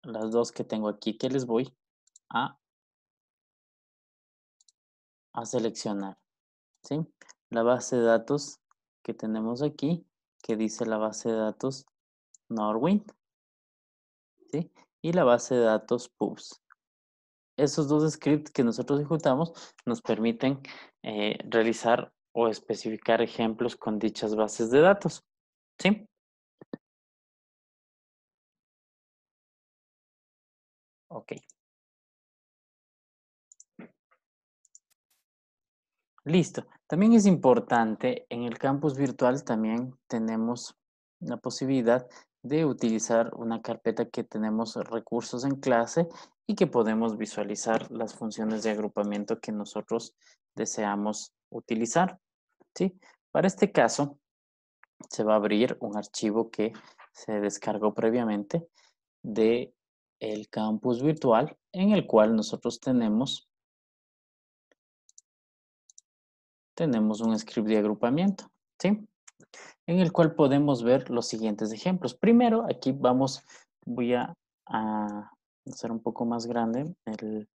las dos que tengo aquí que les voy a, a seleccionar, ¿sí? La base de datos que tenemos aquí, que dice la base de datos Norwind, y la base de datos pubs. Esos dos scripts que nosotros ejecutamos nos permiten eh, realizar o especificar ejemplos con dichas bases de datos. ¿Sí? Ok. Listo. También es importante, en el campus virtual también tenemos la posibilidad de utilizar una carpeta que tenemos recursos en clase y que podemos visualizar las funciones de agrupamiento que nosotros deseamos utilizar. ¿sí? Para este caso, se va a abrir un archivo que se descargó previamente de el campus virtual en el cual nosotros tenemos tenemos un script de agrupamiento, ¿sí? en el cual podemos ver los siguientes ejemplos. Primero, aquí vamos, voy a, hacer un poco más grande el,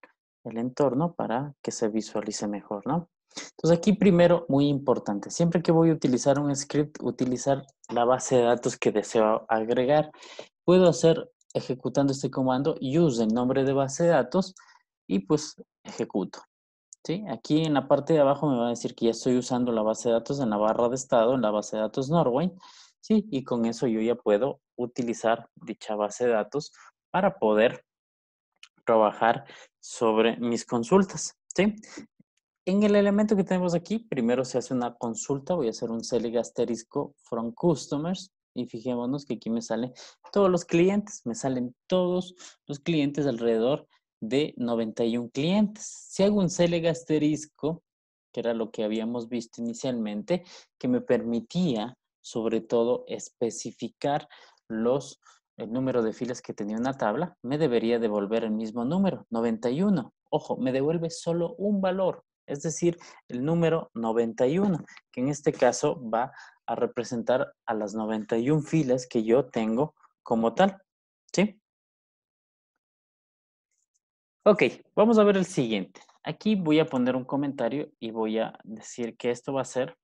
el, entorno para que se visualice mejor, ¿no? Entonces aquí primero, muy importante, siempre que voy a utilizar un script, utilizar la base de datos que deseo agregar. Puedo hacer ejecutando este comando use el nombre de base de datos y pues ejecuto. Sí, aquí en la parte de abajo me va a decir que ya estoy usando la base de datos de Navarra de estado, en la base de datos Norway. Sí, y con eso yo ya puedo utilizar dicha base de datos para poder trabajar sobre mis consultas. En el elemento que tenemos aquí, primero se hace una consulta. Voy a hacer un select asterisco from customers. Y fijémonos que aquí me salen todos los clientes. Me salen todos los clientes alrededor de 91 clientes. Si hago un select asterisco, que era lo que habíamos visto inicialmente, que me permitía sobre todo especificar los, el número de filas que tenía una tabla, me debería devolver el mismo número, 91. Ojo, me devuelve solo un valor, es decir, el número 91, que en este caso va a representar a las 91 filas que yo tengo como tal. Ok, vamos a ver el siguiente. Aquí voy a poner un comentario y voy a decir que esto va a ser,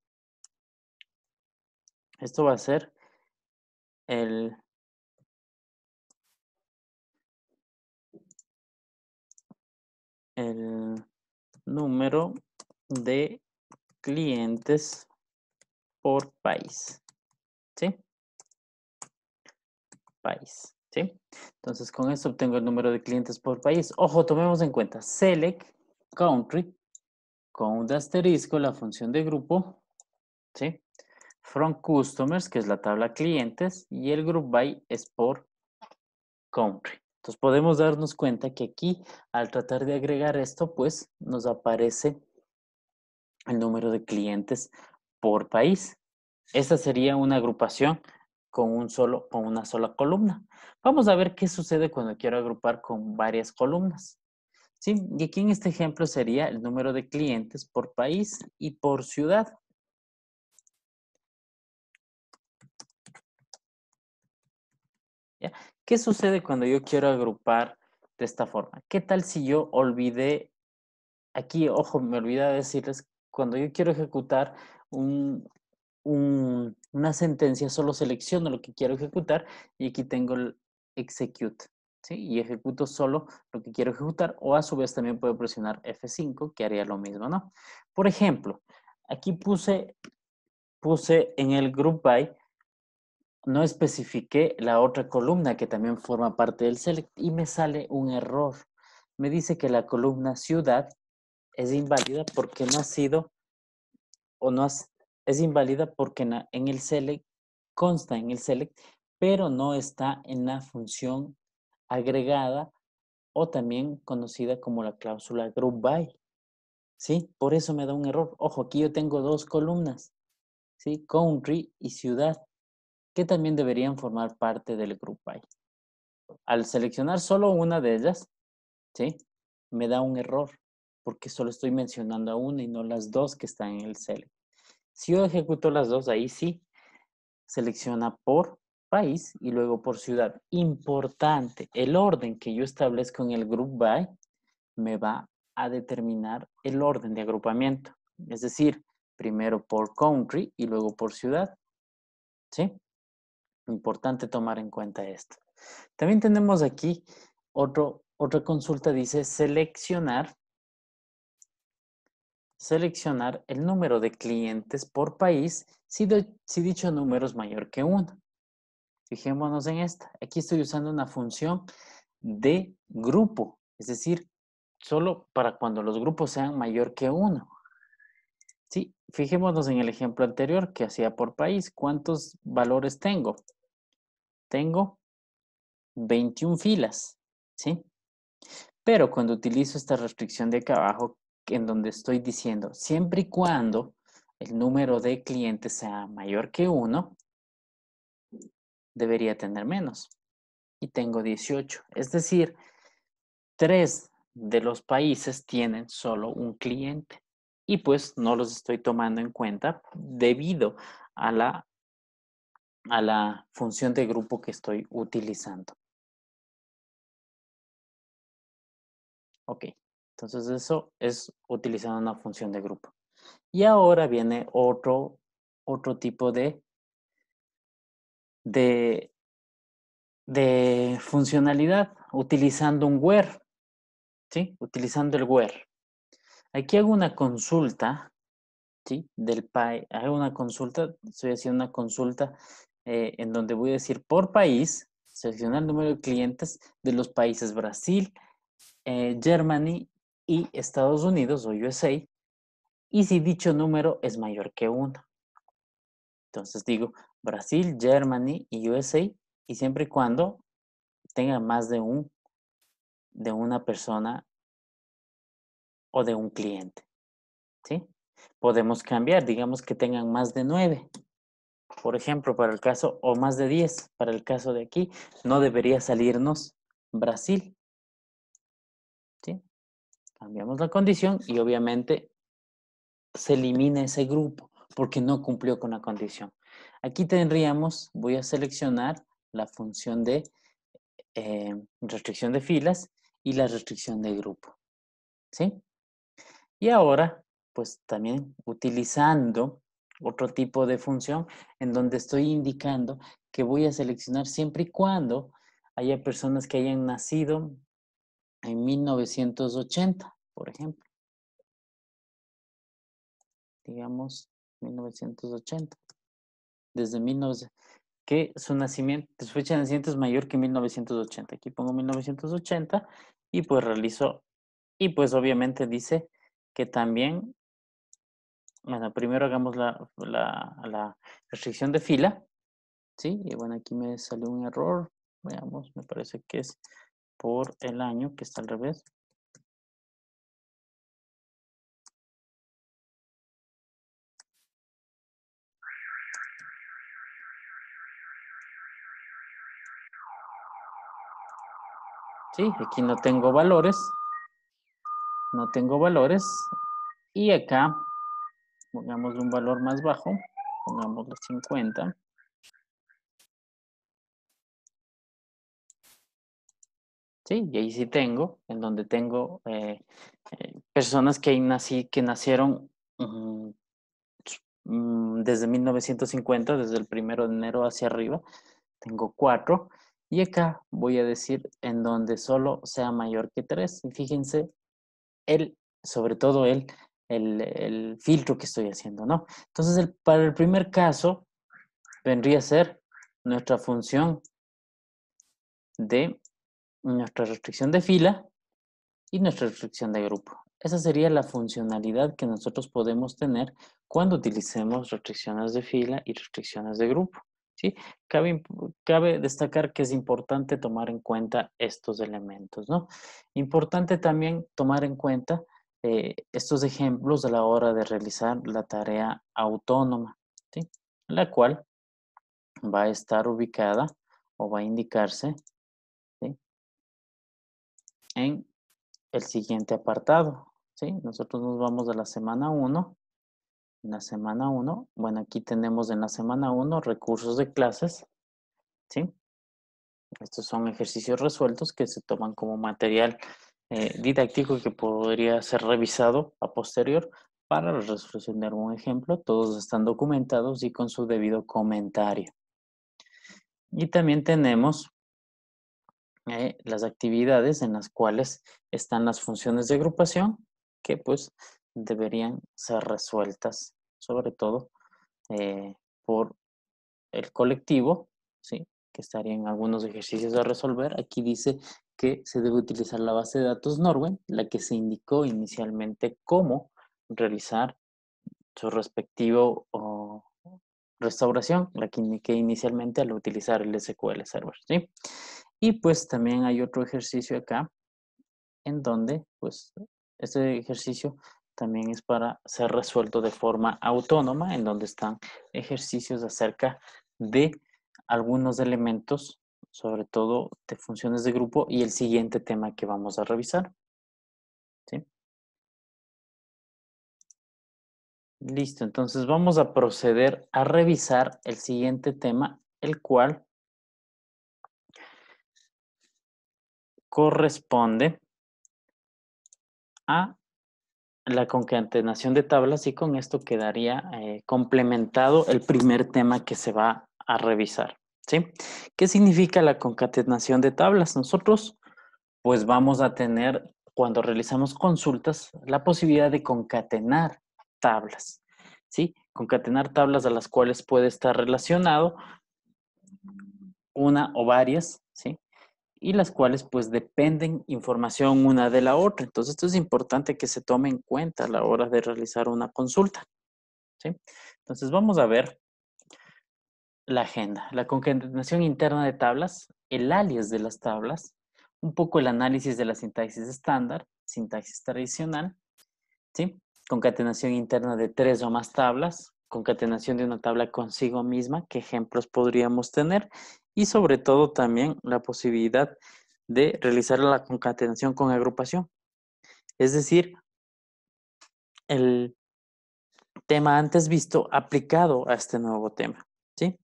esto va a ser el, el número de clientes por país. ¿Sí? País. Entonces, con esto obtengo el número de clientes por país. Ojo, tomemos en cuenta, select country, con un asterisco, la función de grupo, ¿sí? From customers, que es la tabla clientes, y el group by es por country. Entonces, podemos darnos cuenta que aquí, al tratar de agregar esto, pues, nos aparece el número de clientes por país. Esta sería una agrupación con, un solo, con una sola columna. Vamos a ver qué sucede cuando quiero agrupar con varias columnas. ¿Sí? Y aquí en este ejemplo sería el número de clientes por país y por ciudad. ¿Qué sucede cuando yo quiero agrupar de esta forma? ¿Qué tal si yo olvidé, aquí, ojo, me olvida decirles, cuando yo quiero ejecutar un, una sentencia solo selecciono lo que quiero ejecutar y aquí tengo el execute. ¿sí? Y ejecuto solo lo que quiero ejecutar o a su vez también puedo presionar F5 que haría lo mismo. ¿no? Por ejemplo, aquí puse, puse en el group by no especifiqué la otra columna que también forma parte del select y me sale un error. Me dice que la columna ciudad es inválida porque no ha sido o no, sido, es inválida porque en, el select consta en el select, pero no está en la función agregada o también conocida como la cláusula group by. ¿Sí? Por eso me da un error. Ojo, aquí yo tengo dos columnas, ¿sí? Country y ciudad, que también deberían formar parte del group by. Al seleccionar solo una de ellas, ¿sí? Me da un error porque solo estoy mencionando a una y no las dos que están en el select. Si yo ejecuto las dos, ahí sí, selecciona por país y luego por ciudad. Importante, el orden que yo establezco en el group by me va a determinar el orden de agrupamiento. Es decir, primero por country y luego por ciudad. ¿Sí? Importante tomar en cuenta esto. También tenemos aquí otro, otra consulta, dice seleccionar seleccionar el número de clientes por país si, si dicho número es mayor que uno Fijémonos en esta. Aquí estoy usando una función de grupo, es decir, solo para cuando los grupos sean mayor que uno Sí, fijémonos en el ejemplo anterior que hacía por país. ¿Cuántos valores tengo? Tengo 21 filas, ¿sí? Pero cuando utilizo esta restricción de acá abajo, en donde estoy diciendo, siempre y cuando el número de clientes sea mayor que uno debería tener menos. Y tengo 18. Es decir, tres de los países tienen solo un cliente. Y pues no los estoy tomando en cuenta debido a la, a la función de grupo que estoy utilizando. Ok. Entonces eso es utilizando una función de grupo. Y ahora viene otro, otro tipo de, de, funcionalidad, utilizando un where, ¿sí? Utilizando el where. Aquí hago una consulta, ¿sí? Del país, hago una consulta, estoy haciendo una consulta eh, en donde voy a decir por país, seleccionar el número de clientes de los países Brasil, eh, Germany y Estados Unidos o USA, y si dicho número es mayor que uno Entonces digo Brasil, Germany y USA, y siempre y cuando tenga más de un de una persona o de un cliente. ¿Sí? Podemos cambiar, digamos que tengan más de nueve Por ejemplo, para el caso, o más de diez para el caso de aquí, no debería salirnos Brasil, Cambiamos la condición y obviamente se elimina ese grupo porque no cumplió con la condición. Aquí tendríamos, voy a seleccionar la función de eh, restricción de filas y la restricción de grupo. ¿Sí? Y ahora, pues también utilizando otro tipo de función en donde estoy indicando que voy a seleccionar siempre y cuando haya personas que hayan nacido en 1980 por ejemplo. Digamos 1980. Desde 19... que su nacimiento, fecha de nacimiento es mayor que 1980. Aquí pongo 1980 y pues realizó, y pues obviamente dice que también, bueno, primero hagamos la restricción de fila, ¿sí? Y bueno, aquí me salió un error, veamos, me parece que es por el año, que está al revés. ¿Sí? Aquí no tengo valores. No tengo valores. Y acá, pongamos un valor más bajo. pongamos los 50. Sí, y ahí sí tengo, en donde tengo eh, eh, personas que, nací, que nacieron mm, mm, desde 1950, desde el primero de enero hacia arriba, tengo cuatro, y acá voy a decir en donde solo sea mayor que 3. Y fíjense, el, sobre todo el, el, el filtro que estoy haciendo, ¿no? Entonces, el, para el primer caso, vendría a ser nuestra función de nuestra restricción de fila y nuestra restricción de grupo. Esa sería la funcionalidad que nosotros podemos tener cuando utilicemos restricciones de fila y restricciones de grupo. Cabe, destacar que es importante tomar en cuenta estos elementos, ¿no? Importante también tomar en cuenta eh, estos ejemplos a la hora de realizar la tarea autónoma, La cual va a estar ubicada o va a indicarse en el siguiente apartado, Nosotros nos vamos a la semana 1 en la semana 1. Bueno, aquí tenemos en la semana 1 recursos de clases, ¿sí? Estos son ejercicios resueltos que se toman como material eh, didáctico que podría ser revisado a posterior para resolucionar un ejemplo. Todos están documentados y con su debido comentario. Y también tenemos eh, las actividades en las cuales están las funciones de agrupación que pues deberían ser resueltas sobre todo eh, por el colectivo, ¿sí? que estarían algunos ejercicios a resolver. Aquí dice que se debe utilizar la base de datos Norway, la que se indicó inicialmente cómo realizar su respectivo restauración, la que indiqué inicialmente al utilizar el SQL Server. ¿sí? Y pues también hay otro ejercicio acá en donde pues este ejercicio también es para ser resuelto de forma autónoma, en donde están ejercicios acerca de algunos elementos, sobre todo de funciones de grupo y el siguiente tema que vamos a revisar. Listo, entonces vamos a proceder a revisar el siguiente tema, el cual corresponde a la concatenación de tablas y con esto quedaría eh, complementado el primer tema que se va a revisar. ¿sí? ¿Qué significa la concatenación de tablas? Nosotros pues vamos a tener cuando realizamos consultas la posibilidad de concatenar tablas. ¿sí? Concatenar tablas a las cuales puede estar relacionado una o varias ¿sí? y las cuales pues dependen información una de la otra. Entonces esto es importante que se tome en cuenta a la hora de realizar una consulta. ¿sí? Entonces vamos a ver la agenda, la concatenación interna de tablas, el alias de las tablas, un poco el análisis de la sintaxis estándar, sintaxis tradicional, ¿sí? concatenación interna de tres o más tablas, concatenación de una tabla consigo misma, qué ejemplos podríamos tener y sobre todo también la posibilidad de realizar la concatenación con agrupación. Es decir, el tema antes visto aplicado a este nuevo tema, ¿sí?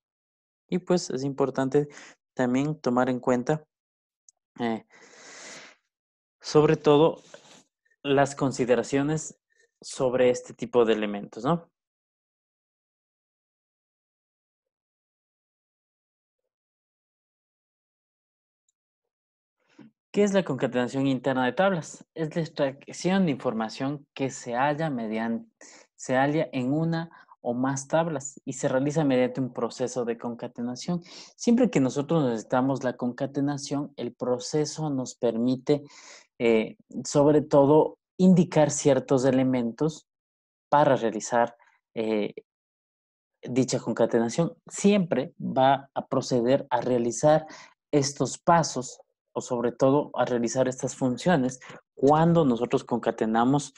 Y pues es importante también tomar en cuenta eh, sobre todo las consideraciones sobre este tipo de elementos, ¿no? ¿Qué es la concatenación interna de tablas? Es la extracción de información que se halla, mediante, se halla en una o más tablas y se realiza mediante un proceso de concatenación. Siempre que nosotros necesitamos la concatenación, el proceso nos permite, eh, sobre todo, indicar ciertos elementos para realizar eh, dicha concatenación. Siempre va a proceder a realizar estos pasos o sobre todo a realizar estas funciones cuando nosotros concatenamos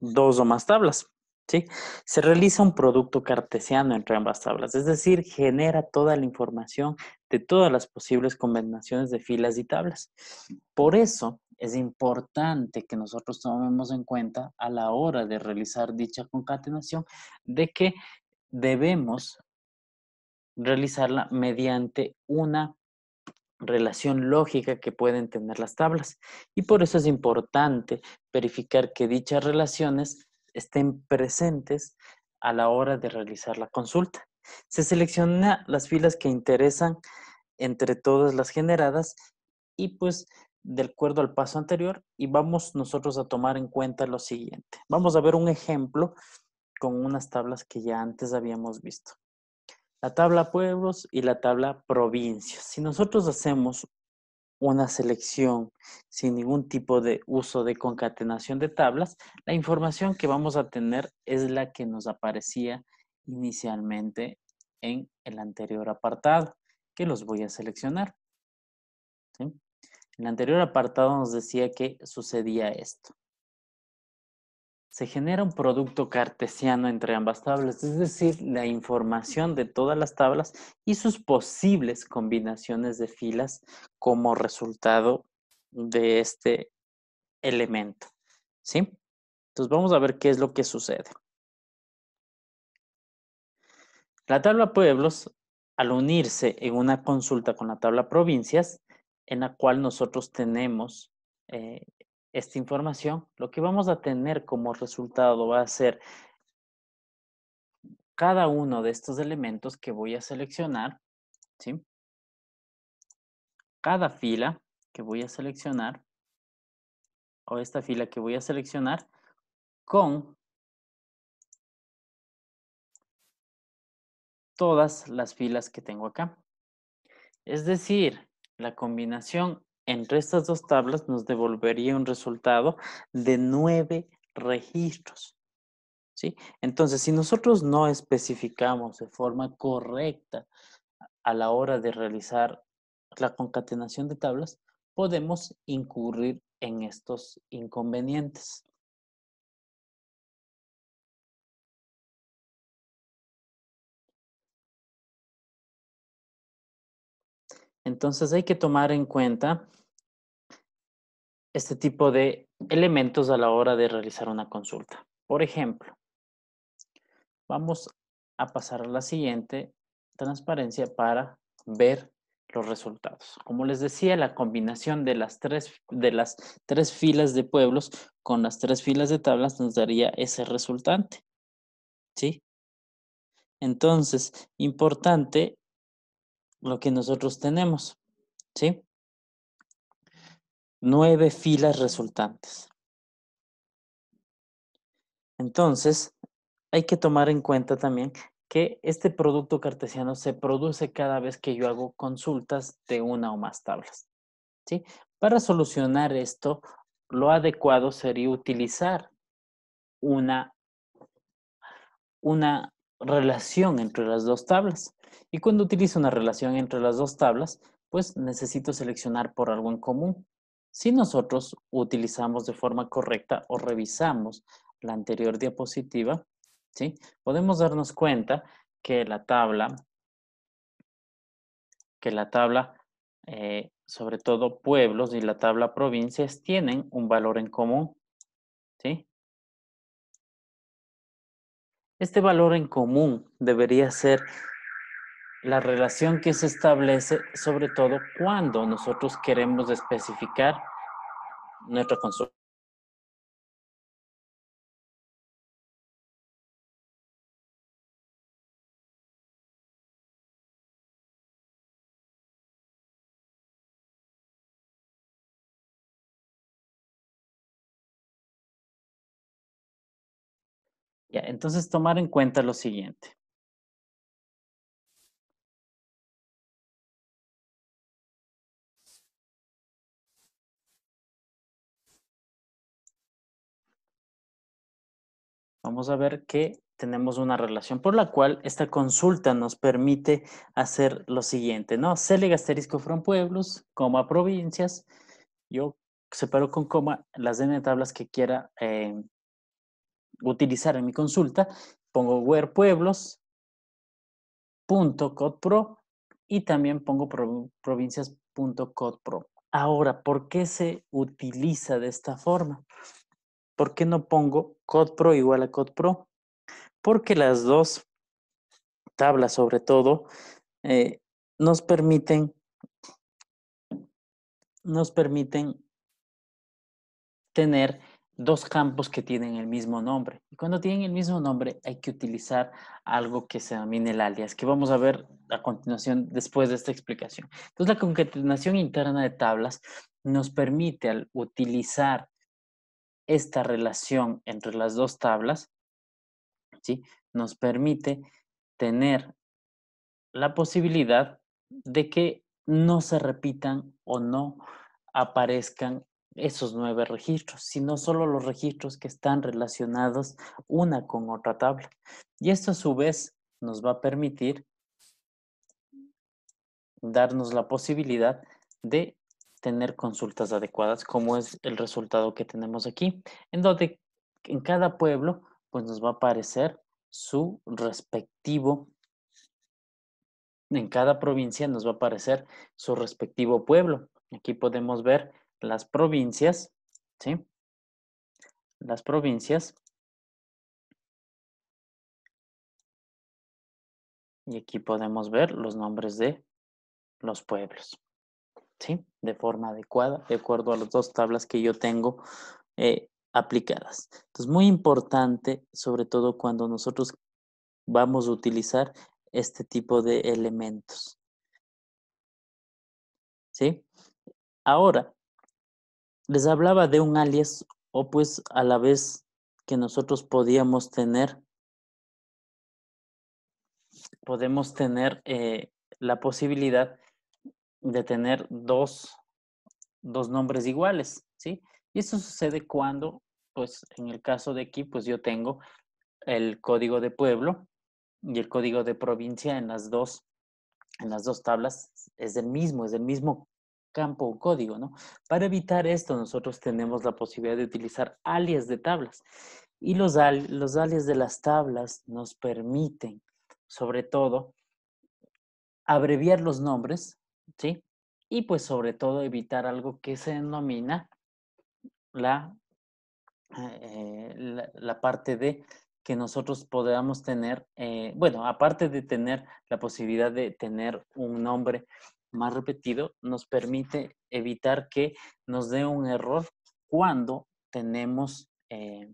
dos o más tablas. ¿sí? Se realiza un producto cartesiano entre ambas tablas, es decir, genera toda la información de todas las posibles combinaciones de filas y tablas. Por eso es importante que nosotros tomemos en cuenta a la hora de realizar dicha concatenación de que debemos realizarla mediante una relación lógica que pueden tener las tablas. Y por eso es importante verificar que dichas relaciones estén presentes a la hora de realizar la consulta. Se selecciona las filas que interesan entre todas las generadas y pues de acuerdo al paso anterior y vamos nosotros a tomar en cuenta lo siguiente. Vamos a ver un ejemplo con unas tablas que ya antes habíamos visto la tabla pueblos y la tabla provincias. Si nosotros hacemos una selección sin ningún tipo de uso de concatenación de tablas, la información que vamos a tener es la que nos aparecía inicialmente en el anterior apartado, que los voy a seleccionar. el anterior apartado nos decía que sucedía esto se genera un producto cartesiano entre ambas tablas, es decir, la información de todas las tablas y sus posibles combinaciones de filas como resultado de este elemento. ¿Sí? Entonces vamos a ver qué es lo que sucede. La tabla pueblos, al unirse en una consulta con la tabla provincias, en la cual nosotros tenemos eh, esta información, lo que vamos a tener como resultado va a ser cada uno de estos elementos que voy a seleccionar, ¿sí? Cada fila que voy a seleccionar, o esta fila que voy a seleccionar, con todas las filas que tengo acá. Es decir, la combinación entre estas dos tablas nos devolvería un resultado de nueve registros. ¿sí? Entonces, si nosotros no especificamos de forma correcta a la hora de realizar la concatenación de tablas, podemos incurrir en estos inconvenientes. Entonces hay que tomar en cuenta este tipo de elementos a la hora de realizar una consulta. Por ejemplo, vamos a pasar a la siguiente transparencia para ver los resultados. Como les decía, la combinación de las tres, de las tres filas de pueblos con las tres filas de tablas nos daría ese resultante. ¿Sí? Entonces, importante lo que nosotros tenemos. ¿Sí? nueve filas resultantes. Entonces, hay que tomar en cuenta también que este producto cartesiano se produce cada vez que yo hago consultas de una o más tablas. ¿sí? Para solucionar esto, lo adecuado sería utilizar una, una relación entre las dos tablas. Y cuando utilizo una relación entre las dos tablas, pues necesito seleccionar por algo en común. Si nosotros utilizamos de forma correcta o revisamos la anterior diapositiva, ¿sí? podemos darnos cuenta que la tabla, que la tabla, eh, sobre todo pueblos y la tabla provincias, tienen un valor en común. Este valor en común debería ser la relación que se establece, sobre todo cuando nosotros queremos especificar nuestra construcción. Ya, entonces tomar en cuenta lo siguiente. vamos a ver que tenemos una relación por la cual esta consulta nos permite hacer lo siguiente, ¿no? Selig asterisco from pueblos, coma provincias. Yo separo con coma las n tablas que quiera eh, utilizar en mi consulta. Pongo where pueblos, y también pongo provincias.codpro. Ahora, ¿por qué se utiliza de esta forma? ¿por qué no pongo PRO igual a PRO? Porque las dos tablas, sobre todo, eh, nos permiten, nos permiten tener dos campos que tienen el mismo nombre. Y cuando tienen el mismo nombre hay que utilizar algo que se denomine el alias, que vamos a ver a continuación después de esta explicación. Entonces la concatenación interna de tablas nos permite al utilizar esta relación entre las dos tablas ¿sí? nos permite tener la posibilidad de que no se repitan o no aparezcan esos nueve registros, sino solo los registros que están relacionados una con otra tabla. Y esto a su vez nos va a permitir darnos la posibilidad de tener consultas adecuadas, como es el resultado que tenemos aquí, en donde en cada pueblo pues nos va a aparecer su respectivo, en cada provincia nos va a aparecer su respectivo pueblo. Aquí podemos ver las provincias, ¿sí? Las provincias. Y aquí podemos ver los nombres de los pueblos. ¿sí? De forma adecuada, de acuerdo a las dos tablas que yo tengo eh, aplicadas. Entonces, muy importante, sobre todo cuando nosotros vamos a utilizar este tipo de elementos. ¿Sí? Ahora, les hablaba de un alias o pues a la vez que nosotros podíamos tener, podemos tener eh, la posibilidad de tener dos, dos nombres iguales, ¿sí? Y eso sucede cuando, pues en el caso de aquí, pues yo tengo el código de pueblo y el código de provincia en las dos, en las dos tablas es el mismo, es el mismo campo o código, ¿no? Para evitar esto, nosotros tenemos la posibilidad de utilizar alias de tablas. Y los, los alias de las tablas nos permiten, sobre todo, abreviar los nombres ¿sí? Y pues sobre todo evitar algo que se denomina la, eh, la, parte de que nosotros podamos tener, eh, bueno, aparte de tener la posibilidad de tener un nombre más repetido, nos permite evitar que nos dé un error cuando tenemos, eh,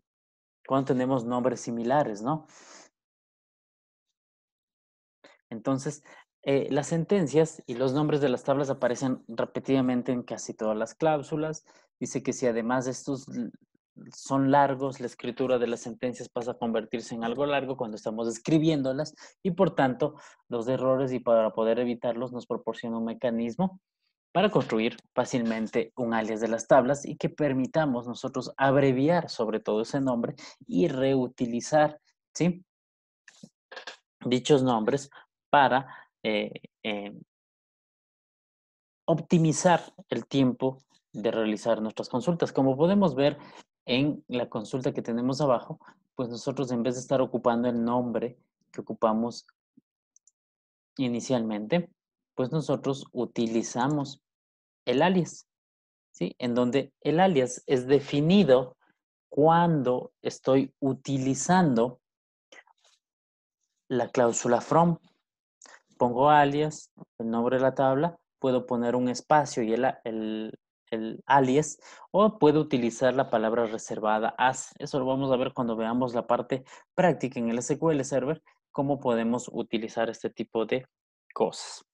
cuando tenemos nombres similares, ¿no? Entonces, eh, las sentencias y los nombres de las tablas aparecen repetidamente en casi todas las cláusulas. Dice que si además estos son largos, la escritura de las sentencias pasa a convertirse en algo largo cuando estamos escribiéndolas y por tanto los errores y para poder evitarlos nos proporciona un mecanismo para construir fácilmente un alias de las tablas y que permitamos nosotros abreviar sobre todo ese nombre y reutilizar ¿sí? dichos nombres para eh, em, optimizar el tiempo de realizar nuestras consultas. Como podemos ver en la consulta que tenemos abajo, pues nosotros en vez de estar ocupando el nombre que ocupamos inicialmente, pues nosotros utilizamos el alias, ¿sí? En donde el alias es definido cuando estoy utilizando la cláusula from pongo alias, el nombre de la tabla, puedo poner un espacio y el, alias o puedo utilizar la palabra reservada as. Eso lo vamos a ver cuando veamos la parte práctica en el SQL Server, cómo podemos utilizar este tipo de cosas.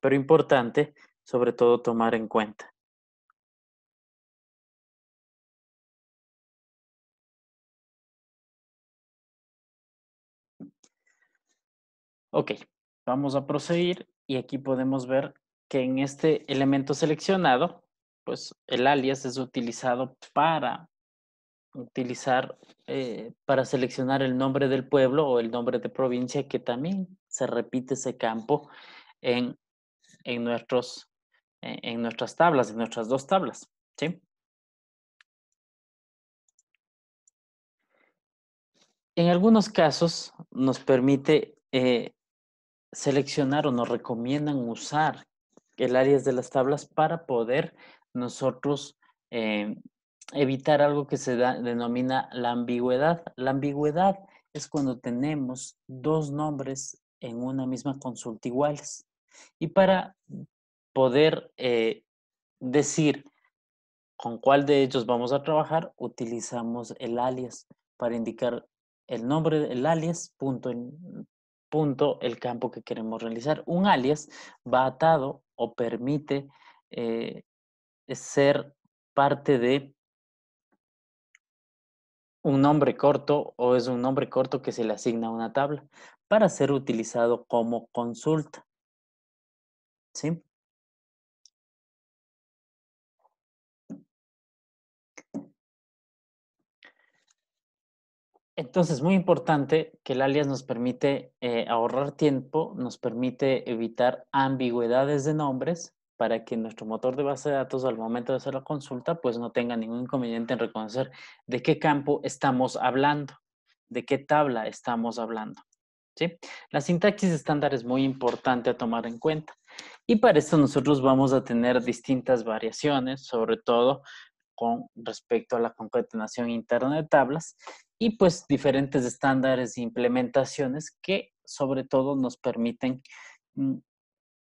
Pero importante, sobre todo, tomar en cuenta. Ok, Vamos a proseguir y aquí podemos ver que en este elemento seleccionado, pues el alias es utilizado para utilizar, eh, para seleccionar el nombre del pueblo o el nombre de provincia que también se repite ese campo en, en, nuestros, en nuestras tablas, en nuestras dos tablas. ¿sí? En algunos casos nos permite eh, Seleccionar o nos recomiendan usar el alias de las tablas para poder nosotros eh, evitar algo que se denomina la ambigüedad. La ambigüedad es cuando tenemos dos nombres en una misma consulta iguales. Y para poder eh, decir con cuál de ellos vamos a trabajar, utilizamos el alias para indicar el nombre, el alias, punto, punto el campo que queremos realizar. Un alias va atado o permite eh, ser parte de un nombre corto o es un nombre corto que se le asigna a una tabla para ser utilizado como consulta. ¿Sí? Entonces, es muy importante que el alias nos permite eh, ahorrar tiempo, nos permite evitar ambigüedades de nombres para que nuestro motor de base de datos al momento de hacer la consulta pues no tenga ningún inconveniente en reconocer de qué campo estamos hablando, de qué tabla estamos hablando. ¿sí? La sintaxis estándar es muy importante a tomar en cuenta y para esto nosotros vamos a tener distintas variaciones, sobre todo con respecto a la concatenación interna de tablas y pues diferentes estándares e implementaciones que sobre todo nos permiten mm,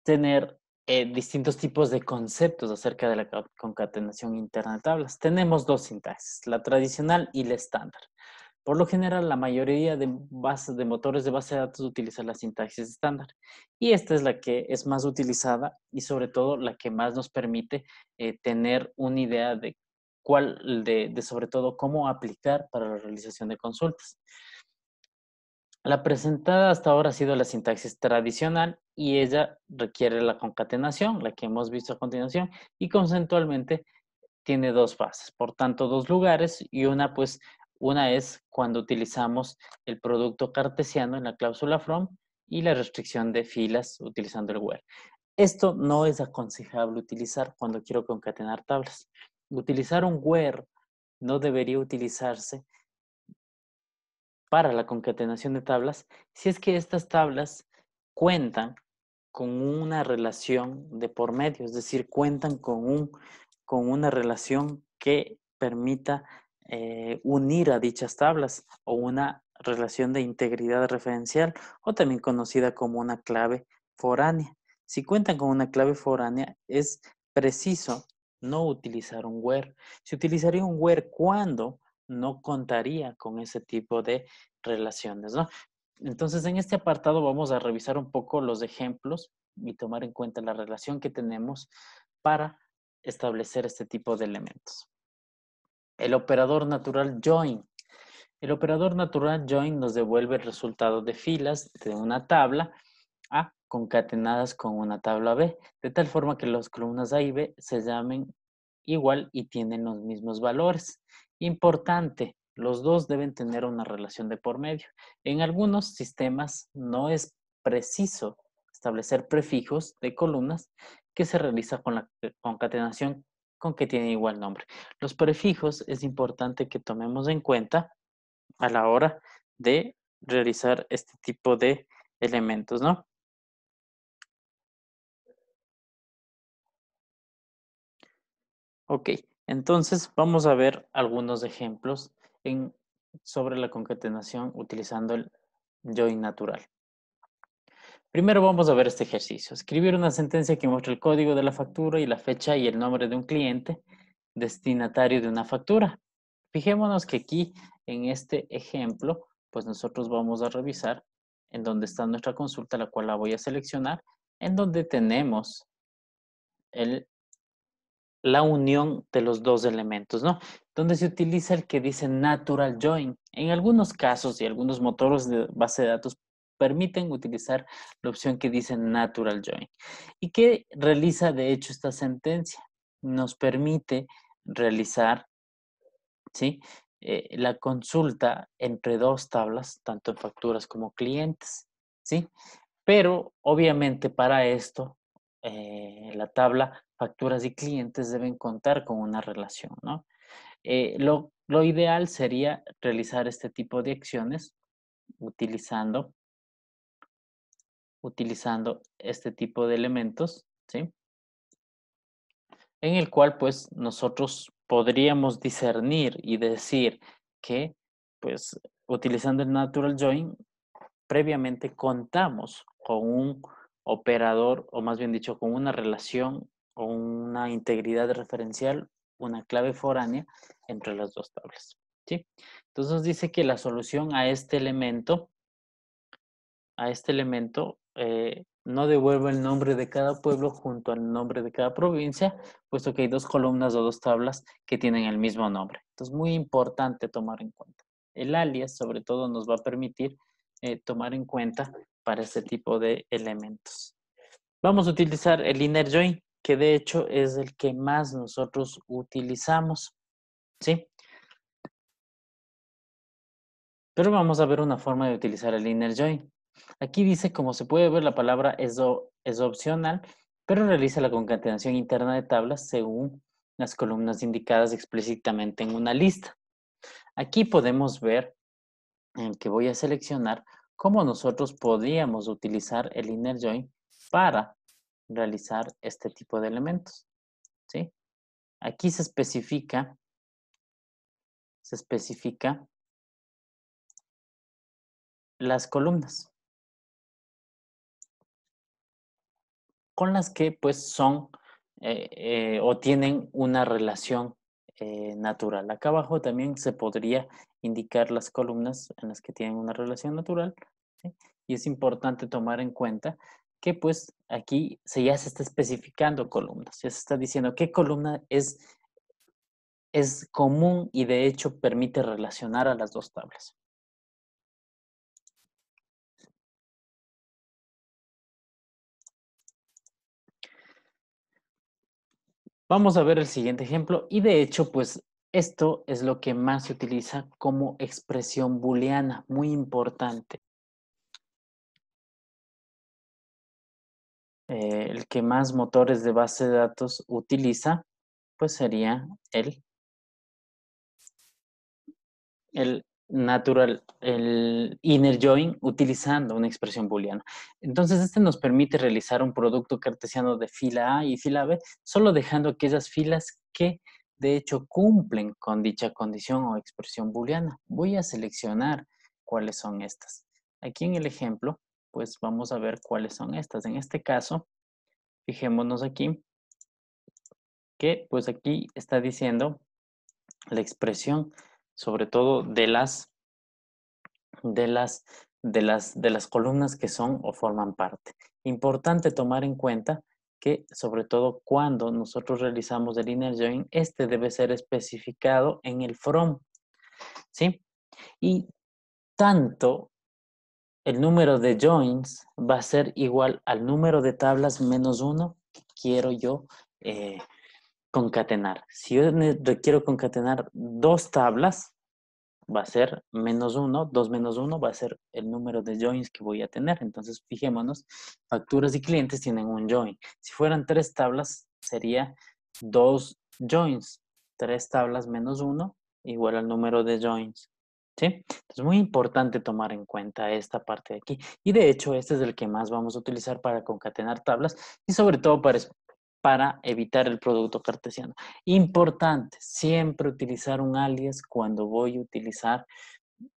tener eh, distintos tipos de conceptos acerca de la concatenación interna de tablas. Tenemos dos sintaxis, la tradicional y la estándar. Por lo general, la mayoría de, bases, de motores de base de datos utilizan la sintaxis estándar y esta es la que es más utilizada y sobre todo la que más nos permite eh, tener una idea de cual de, sobre todo cómo aplicar para la realización de consultas. La presentada hasta ahora ha sido la sintaxis tradicional y ella requiere la concatenación, la que hemos visto a continuación, y conceptualmente tiene dos fases, por tanto dos lugares y una pues una es cuando utilizamos el producto cartesiano en la cláusula from y la restricción de filas utilizando el where. Esto no es aconsejable utilizar cuando quiero concatenar tablas, utilizar un where no debería utilizarse para la concatenación de tablas si es que estas tablas cuentan con una relación de por medio, es decir, cuentan con, un, con una relación que permita eh, unir a dichas tablas o una relación de integridad referencial o también conocida como una clave foránea. Si cuentan con una clave foránea, es preciso no utilizar un where. Si utilizaría un where cuando, no contaría con ese tipo de relaciones, Entonces, en este apartado vamos a revisar un poco los ejemplos y tomar en cuenta la relación que tenemos para establecer este tipo de elementos. El operador natural join. El operador natural join nos devuelve el resultado de filas de una tabla a concatenadas con una tabla B, de tal forma que las columnas A y B se llamen igual y tienen los mismos valores. Importante, los dos deben tener una relación de por medio. En algunos sistemas no es preciso establecer prefijos de columnas que se realiza con la concatenación con que tienen igual nombre. Los prefijos es importante que tomemos en cuenta a la hora de realizar este tipo de elementos, ¿no? Ok, entonces vamos a ver algunos ejemplos sobre la concatenación utilizando el join natural. Primero vamos a ver este ejercicio. Escribir una sentencia que muestra el código de la factura y la fecha y el nombre de un cliente destinatario de una factura. Fijémonos que aquí en este ejemplo, pues nosotros vamos a revisar en donde está nuestra consulta, la cual la voy a seleccionar, en donde tenemos el la unión de los dos elementos, ¿no? Donde se utiliza el que dice natural join. En algunos casos y algunos motores de base de datos permiten utilizar la opción que dice natural join. ¿Y qué realiza de hecho esta sentencia? Nos permite realizar, ¿sí? Eh, la consulta entre dos tablas, tanto en facturas como clientes, ¿sí? Pero obviamente para esto eh, la tabla, facturas y clientes deben contar con una relación, ¿no? Eh, lo, ideal sería realizar este tipo de acciones utilizando, utilizando este tipo de elementos, ¿sí? En el cual, pues, nosotros podríamos discernir y decir que, pues, utilizando el natural join, previamente contamos con un operador, o más bien dicho, con una relación o una integridad referencial, una clave foránea entre las dos tablas. ¿sí? Entonces dice que la solución a este elemento, a este elemento, eh, no devuelve el nombre de cada pueblo junto al nombre de cada provincia, puesto que hay dos columnas o dos tablas que tienen el mismo nombre. Entonces, muy importante tomar en cuenta. El alias, sobre todo, nos va a permitir eh, tomar en cuenta para este tipo de elementos. Vamos a utilizar el inner join, que de hecho es el que más nosotros utilizamos. ¿Sí? Pero vamos a ver una forma de utilizar el inner join. Aquí dice, como se puede ver, la palabra es, es opcional, pero realiza la concatenación interna de tablas según las columnas indicadas explícitamente en una lista. Aquí podemos ver que voy a seleccionar cómo nosotros podríamos utilizar el inner join para realizar este tipo de elementos. ¿sí? Aquí se especifica, se especifica las columnas con las que pues son eh, eh, o tienen una relación este, natural. Acá abajo también se podría indicar las columnas en las que tienen una relación natural. Y es importante tomar en cuenta que pues aquí se, ya se está especificando columnas, ya se está diciendo qué columna es, es común y de hecho permite relacionar a las dos tablas. Vamos a ver el siguiente ejemplo y de hecho, pues esto es lo que más se utiliza como expresión booleana, muy importante. Eh, el que más motores de base de datos utiliza, pues sería el, el natural, el inner join, utilizando una expresión booleana. Entonces, este nos permite realizar un producto cartesiano de fila A y fila B, solo dejando aquellas filas que de hecho cumplen con dicha condición o expresión booleana. Voy a seleccionar cuáles son estas. Aquí en el ejemplo, pues vamos a ver cuáles son estas. En este caso, fijémonos aquí, que pues aquí está diciendo la expresión sobre todo de las, de las, de las, de las columnas que son o forman parte. Importante tomar en cuenta que sobre todo cuando nosotros realizamos el inner join, este debe ser especificado en el from, ¿sí? Y tanto el número de joins va a ser igual al número de tablas menos uno que quiero yo eh, concatenar. Si yo quiero concatenar dos tablas, va a ser menos 1, 2 menos 1 va a ser el número de joins que voy a tener. Entonces, fijémonos, facturas y clientes tienen un join. Si fueran tres tablas, sería dos joins. Tres tablas menos 1 igual al número de joins. ¿Sí? es muy importante tomar en cuenta esta parte de aquí. Y de hecho, este es el que más vamos a utilizar para concatenar tablas y sobre todo para para evitar el producto cartesiano. Importante, siempre utilizar un alias cuando voy a utilizar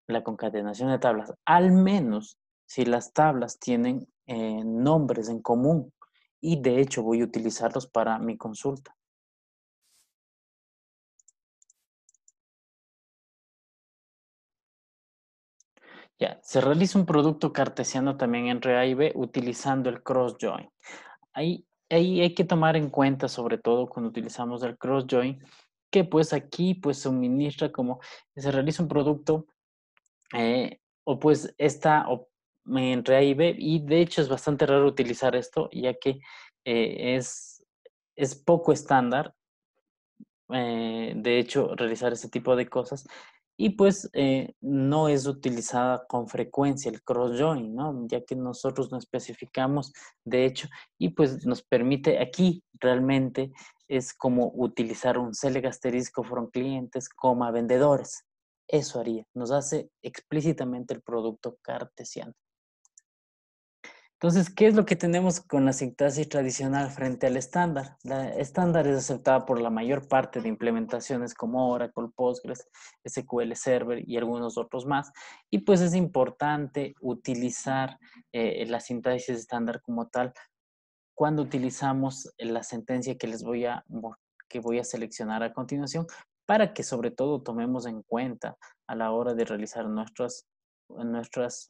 la concatenación de tablas, al menos si las tablas tienen eh, nombres en común y de hecho voy a utilizarlos para mi consulta. Ya, se realiza un producto cartesiano también en A y B utilizando el cross join. Ahí hay, hay que tomar en cuenta, sobre todo cuando utilizamos el cross-join, que pues aquí pues suministra como se realiza un producto eh, o pues está entre A y B y de hecho es bastante raro utilizar esto ya que eh, es, poco estándar eh, de hecho realizar ese tipo de cosas y pues eh, no es utilizada con frecuencia el cross-join, ¿no? ya que nosotros no especificamos, de hecho, y pues nos permite aquí realmente es como utilizar un select asterisco from clientes, coma vendedores. Eso haría, nos hace explícitamente el producto cartesiano. Entonces, ¿qué es lo que tenemos con la sintaxis tradicional frente al estándar? La estándar es aceptada por la mayor parte de implementaciones como Oracle, Postgres, SQL Server y algunos otros más. Y pues es importante utilizar eh, la sintaxis estándar como tal cuando utilizamos la sentencia que les voy a, que voy a seleccionar a continuación para que sobre todo tomemos en cuenta a la hora de realizar nuestras, nuestras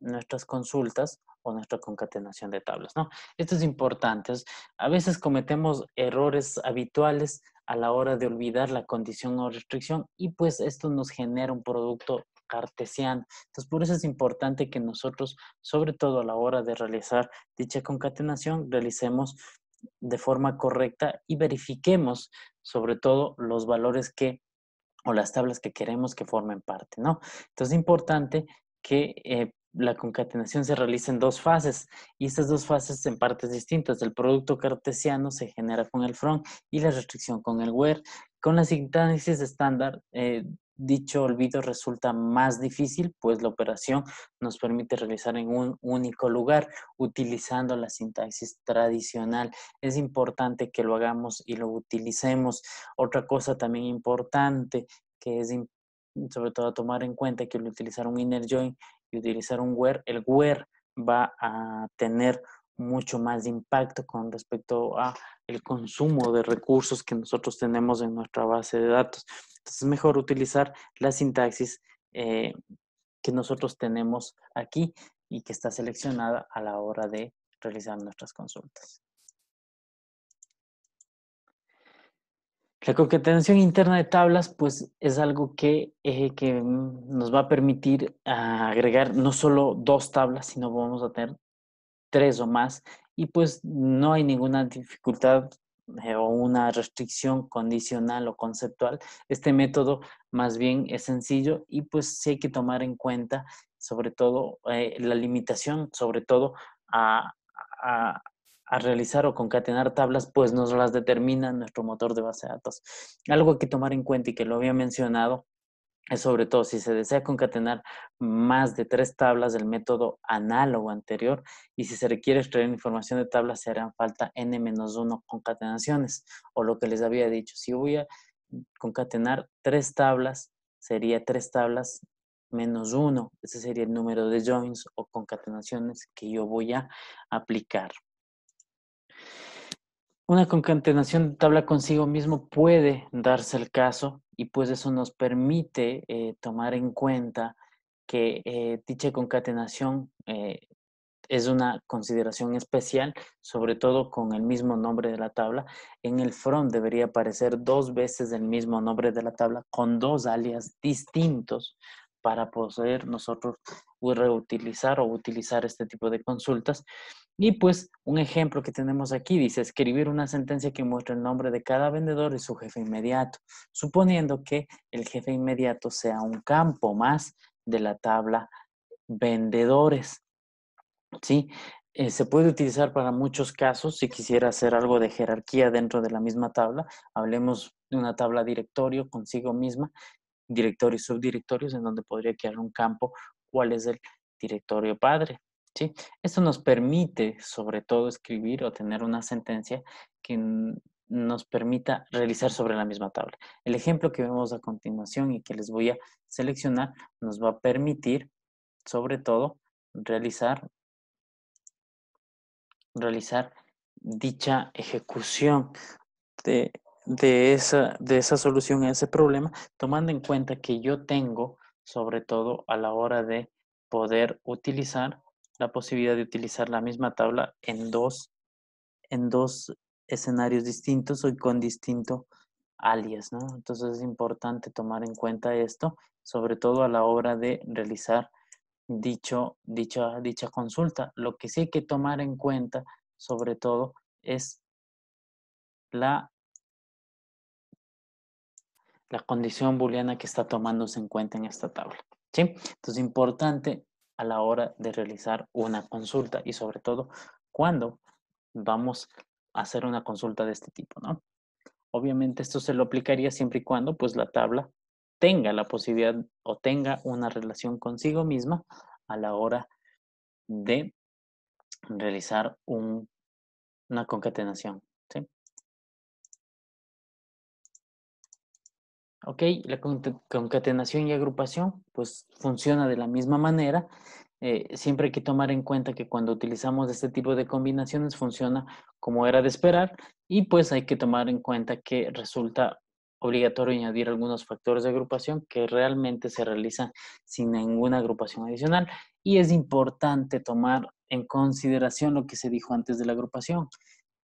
nuestras consultas o nuestra concatenación de tablas, ¿no? Esto es importante. A veces cometemos errores habituales a la hora de olvidar la condición o restricción y pues esto nos genera un producto cartesiano. Entonces, por eso es importante que nosotros, sobre todo a la hora de realizar dicha concatenación, realicemos de forma correcta y verifiquemos sobre todo los valores que o las tablas que queremos que formen parte, ¿no? Entonces, es importante que eh, la concatenación se realiza en dos fases y estas dos fases en partes distintas. El producto cartesiano se genera con el front y la restricción con el where. Con la sintaxis estándar, eh, dicho olvido resulta más difícil, pues la operación nos permite realizar en un único lugar utilizando la sintaxis tradicional. Es importante que lo hagamos y lo utilicemos. Otra cosa también importante que es sobre todo tomar en cuenta que lo utilizar un inner join utilizar un where, el where va a tener mucho más impacto con respecto a el consumo de recursos que nosotros tenemos en nuestra base de datos. Entonces es mejor utilizar la sintaxis eh, que nosotros tenemos aquí y que está seleccionada a la hora de realizar nuestras consultas. La concatenación interna de tablas, pues, es algo que, eh, que mm, nos va a permitir ah, agregar no solo dos tablas, sino vamos a tener tres o más. Y pues no hay ninguna dificultad eh, o una restricción condicional o conceptual. Este método más bien es sencillo y pues sí hay que tomar en cuenta sobre todo eh, la limitación, sobre todo a, realizar o concatenar tablas, pues nos las determina nuestro motor de base de datos. Algo que tomar en cuenta y que lo había mencionado es sobre todo si se desea concatenar más de tres tablas del método análogo anterior y si se requiere extraer información de tablas se harán falta n-1 concatenaciones o lo que les había dicho, si voy a concatenar tres tablas sería tres tablas menos uno, ese sería el número de joins o concatenaciones que yo voy a aplicar una concatenación de tabla consigo mismo puede darse el caso y pues eso nos permite eh, tomar en cuenta que eh, dicha concatenación eh, es una consideración especial, sobre todo con el mismo nombre de la tabla. En el front debería aparecer dos veces el mismo nombre de la tabla con dos alias distintos para poder nosotros reutilizar o utilizar este tipo de consultas. Y pues un ejemplo que tenemos aquí dice escribir una sentencia que muestre el nombre de cada vendedor y su jefe inmediato, suponiendo que el jefe inmediato sea un campo más de la tabla vendedores. ¿Sí? Eh, se puede utilizar para muchos casos si quisiera hacer algo de jerarquía dentro de la misma tabla. Hablemos de una tabla directorio consigo misma directorios, subdirectorios, en donde podría crear un campo, cuál es el directorio padre. ¿sí? Esto nos permite, sobre todo, escribir o tener una sentencia que nos permita realizar sobre la misma tabla. El ejemplo que vemos a continuación y que les voy a seleccionar nos va a permitir, sobre todo, realizar, realizar dicha ejecución de de esa, de esa solución a ese problema, tomando en cuenta que yo tengo, sobre todo a la hora de poder utilizar, la posibilidad de utilizar la misma tabla en dos, en dos escenarios distintos o con distinto alias, Entonces es importante tomar en cuenta esto, sobre todo a la hora de realizar dicho, dicha, dicha consulta. Lo que sí hay que tomar en cuenta, sobre todo, es la la condición booleana que está tomándose en cuenta en esta tabla. ¿sí? Entonces, importante a la hora de realizar una consulta y sobre todo cuando vamos a hacer una consulta de este tipo, ¿no? Obviamente esto se lo aplicaría siempre y cuando pues la tabla tenga la posibilidad o tenga una relación consigo misma a la hora de realizar una concatenación, Ok, la concatenación y agrupación pues funciona de la misma manera. Eh, siempre hay que tomar en cuenta que cuando utilizamos este tipo de combinaciones funciona como era de esperar y pues hay que tomar en cuenta que resulta obligatorio añadir algunos factores de agrupación que realmente se realizan sin ninguna agrupación adicional y es importante tomar en consideración lo que se dijo antes de la agrupación,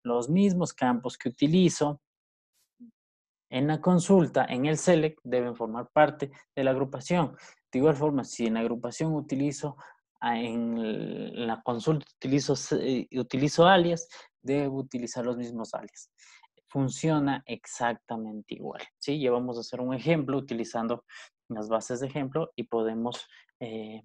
los mismos campos que utilizo, en la consulta, en el select deben formar parte de la agrupación. De igual forma, si en la agrupación utilizo, ah, en la consulta utilizo, eh, utilizo alias, debo utilizar los mismos alias. Funciona exactamente igual. ¿sí? Ya vamos a hacer un ejemplo utilizando las bases de ejemplo y podemos eh,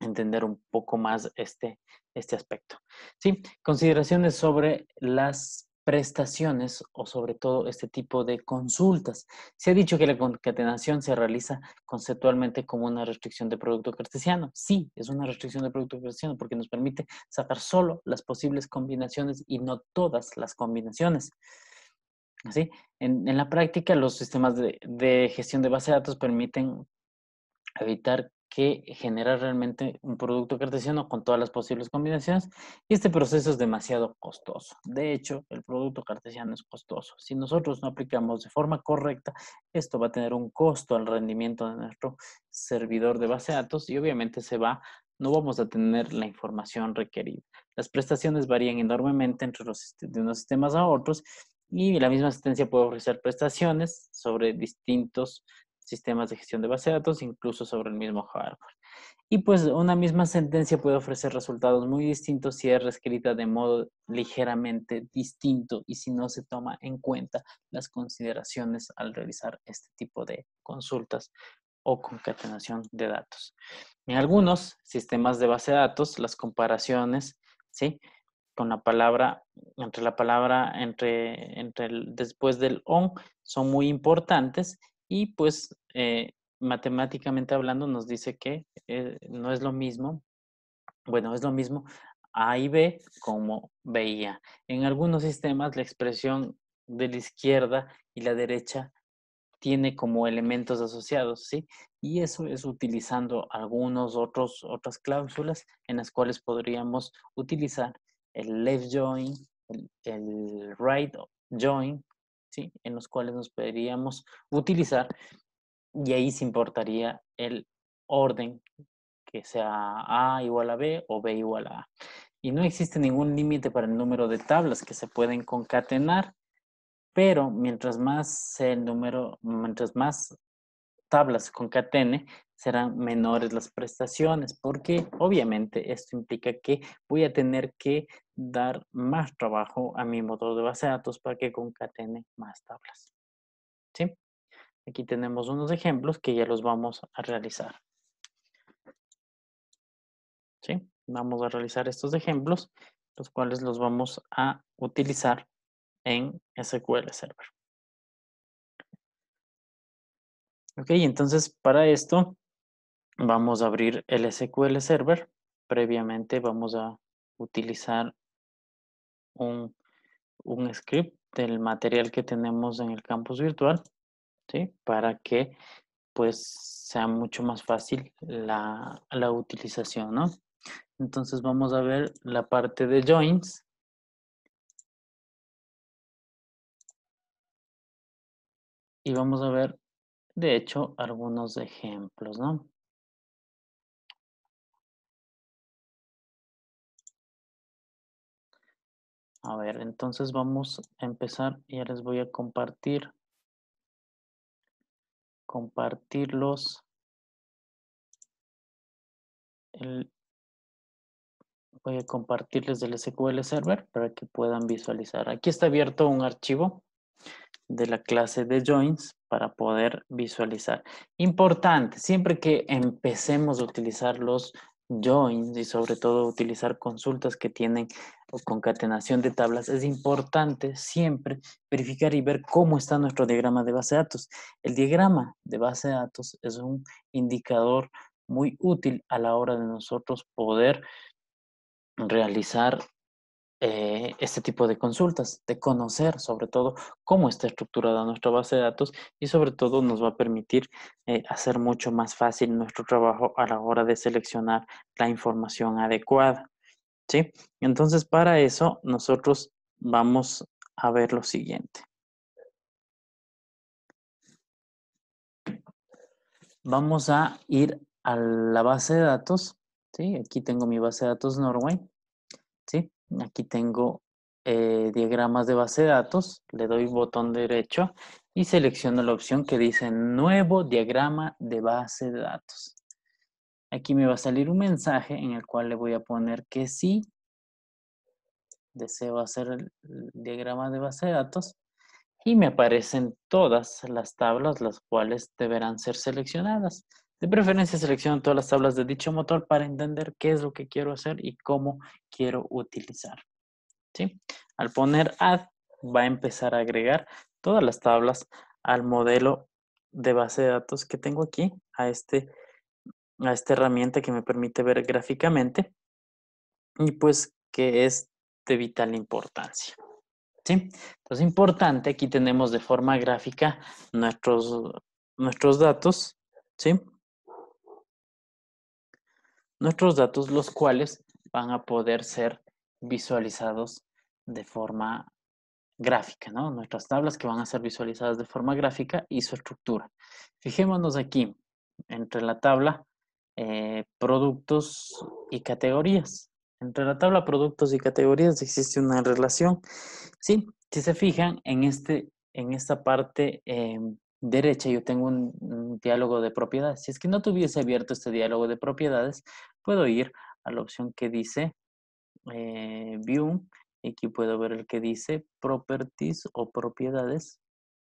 entender un poco más este, este aspecto. ¿sí? Consideraciones sobre las prestaciones o sobre todo este tipo de consultas. Se ha dicho que la concatenación se realiza conceptualmente como una restricción de producto cartesiano. Sí, es una restricción de producto cartesiano porque nos permite sacar solo las posibles combinaciones y no todas las combinaciones. ¿Sí? En, la práctica, los sistemas de, de gestión de base de datos permiten evitar que generar realmente un producto cartesiano con todas las posibles combinaciones y este proceso es demasiado costoso. De hecho, el producto cartesiano es costoso. Si nosotros no aplicamos de forma correcta, esto va a tener un costo al rendimiento de nuestro servidor de base de datos y obviamente se va no vamos a tener la información requerida. Las prestaciones varían enormemente entre los de unos sistemas a otros y la misma asistencia puede ofrecer prestaciones sobre distintos sistemas de gestión de base de datos, incluso sobre el mismo hardware. Y pues una misma sentencia puede ofrecer resultados muy distintos si es reescrita de modo ligeramente distinto y si no se toma en cuenta las consideraciones al realizar este tipo de consultas o concatenación de datos. En algunos sistemas de base de datos, las comparaciones, ¿sí? con la palabra, entre la palabra, entre, entre el, después del on, son muy importantes y pues eh, matemáticamente hablando nos dice que eh, no es lo mismo, bueno, es lo mismo A y B como B En algunos sistemas la expresión de la izquierda y la derecha tiene como elementos asociados, ¿sí? Y eso es utilizando algunos otros, otras cláusulas en las cuales podríamos utilizar el left join, el right join en los cuales nos podríamos utilizar y ahí se importaría el orden que sea A igual a B o B igual a A. Y no existe ningún límite para el número de tablas que se pueden concatenar, pero mientras más el número, mientras más tablas con serán menores las prestaciones, porque obviamente esto implica que voy a tener que dar más trabajo a mi motor de base de datos para que concatene más tablas. ¿Sí? Aquí tenemos unos ejemplos que ya los vamos a realizar. Vamos a realizar estos ejemplos, los cuales los vamos a utilizar en SQL Server. Ok, entonces para esto vamos a abrir el SQL Server. Previamente vamos a utilizar un, script del material que tenemos en el campus virtual, ¿sí? Para que pues sea mucho más fácil la, la utilización, ¿no? Entonces vamos a ver la parte de joins. Y vamos a ver de hecho, algunos ejemplos, ¿no? A ver, entonces vamos a empezar. Ya les voy a compartir. Compartirlos. voy a compartirles del SQL Server para que puedan visualizar. Aquí está abierto un archivo de la clase de joins para poder visualizar. Importante, siempre que empecemos a utilizar los joins y sobre todo utilizar consultas que tienen concatenación de tablas, es importante siempre verificar y ver cómo está nuestro diagrama de base de datos. El diagrama de base de datos es un indicador muy útil a la hora de nosotros poder realizar eh, este tipo de consultas, de conocer sobre todo cómo está estructurada nuestra base de datos y sobre todo nos va a permitir eh, hacer mucho más fácil nuestro trabajo a la hora de seleccionar la información adecuada. ¿sí? Entonces, para eso nosotros vamos a ver lo siguiente. Vamos a ir a la base de datos. ¿sí? Aquí tengo mi base de datos Norway Aquí tengo eh, diagramas de base de datos, le doy botón derecho y selecciono la opción que dice nuevo diagrama de base de datos. Aquí me va a salir un mensaje en el cual le voy a poner que sí deseo hacer el diagrama de base de datos y me aparecen todas las tablas las cuales deberán ser seleccionadas. De preferencia selecciono todas las tablas de dicho motor para entender qué es lo que quiero hacer y cómo quiero utilizar. ¿Sí? Al poner add va a empezar a agregar todas las tablas al modelo de base de datos que tengo aquí, a, este, a esta herramienta que me permite ver gráficamente y pues que es de vital importancia. ¿Sí? Entonces, importante, aquí tenemos de forma gráfica nuestros, nuestros datos, ¿sí? nuestros datos, los cuales van a poder ser visualizados de forma gráfica, ¿no? Nuestras tablas que van a ser visualizadas de forma gráfica y su estructura. Fijémonos aquí, entre la tabla eh, productos y categorías. Entre la tabla productos y categorías existe una relación. Sí, si se fijan en, este, en esta parte em, derecha yo tengo un, diálogo de propiedades. Si es que no tuviese abierto este diálogo de propiedades, puedo ir a la opción que dice eh, View, View. Aquí puedo ver el que dice Properties o Propiedades,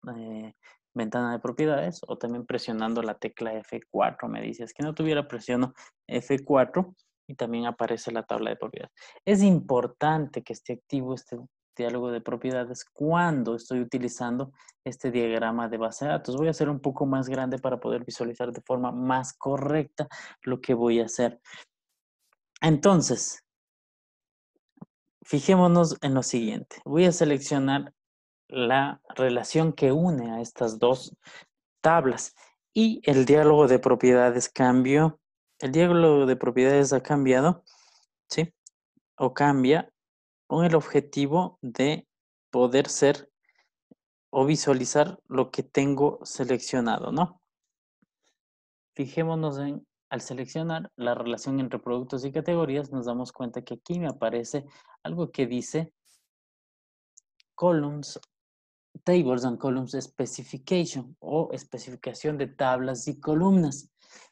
eh, ventana de propiedades, o también presionando la tecla F4. Me dice, es que no tuviera presiono F4 y también aparece la tabla de propiedades. Es importante que esté activo este diálogo de propiedades cuando estoy utilizando este diagrama de base de datos. Voy a hacer un poco más grande para poder visualizar de forma más correcta lo que voy a hacer. Entonces, fijémonos en lo siguiente. Voy a seleccionar la relación que une a estas dos tablas y el diálogo de propiedades cambió. El diálogo de propiedades ha cambiado, ¿sí? O cambia con el objetivo de poder ser o visualizar lo que tengo seleccionado, ¿no? Fijémonos en, al seleccionar la relación entre productos y categorías, nos damos cuenta que aquí me aparece algo que dice columns, tables and columns specification o especificación de tablas y columnas.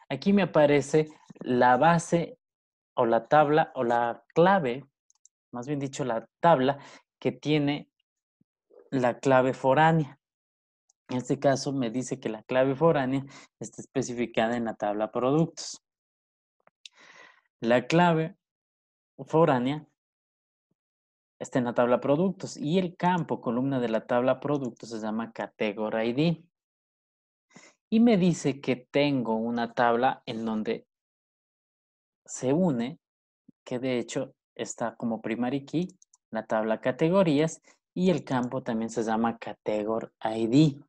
Aquí me aparece la base o la tabla o la clave más bien dicho, la tabla que tiene la clave foránea. En este caso me dice que la clave foránea está especificada en la tabla productos. La clave foránea está en la tabla productos y el campo columna de la tabla productos se llama categoría ID. Y me dice que tengo una tabla en donde se une, que de hecho está como primary key, la tabla categorías y el campo también se llama category ID.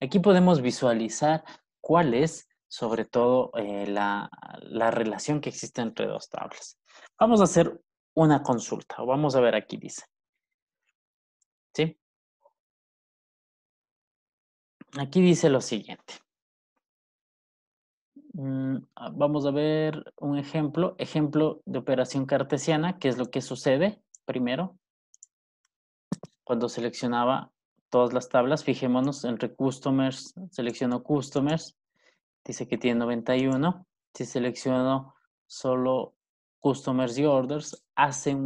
aquí podemos visualizar cuál es sobre todo eh, la, relación que existe entre dos tablas. Vamos a hacer una consulta, o vamos a ver aquí dice. Aquí dice lo siguiente. Mm, ah, vamos a ver un ejemplo, ejemplo de operación cartesiana, que es lo que sucede primero. Cuando seleccionaba todas las tablas, fijémonos entre customers, selecciono customers, dice que tiene 91. Si selecciono solo customers y orders, hace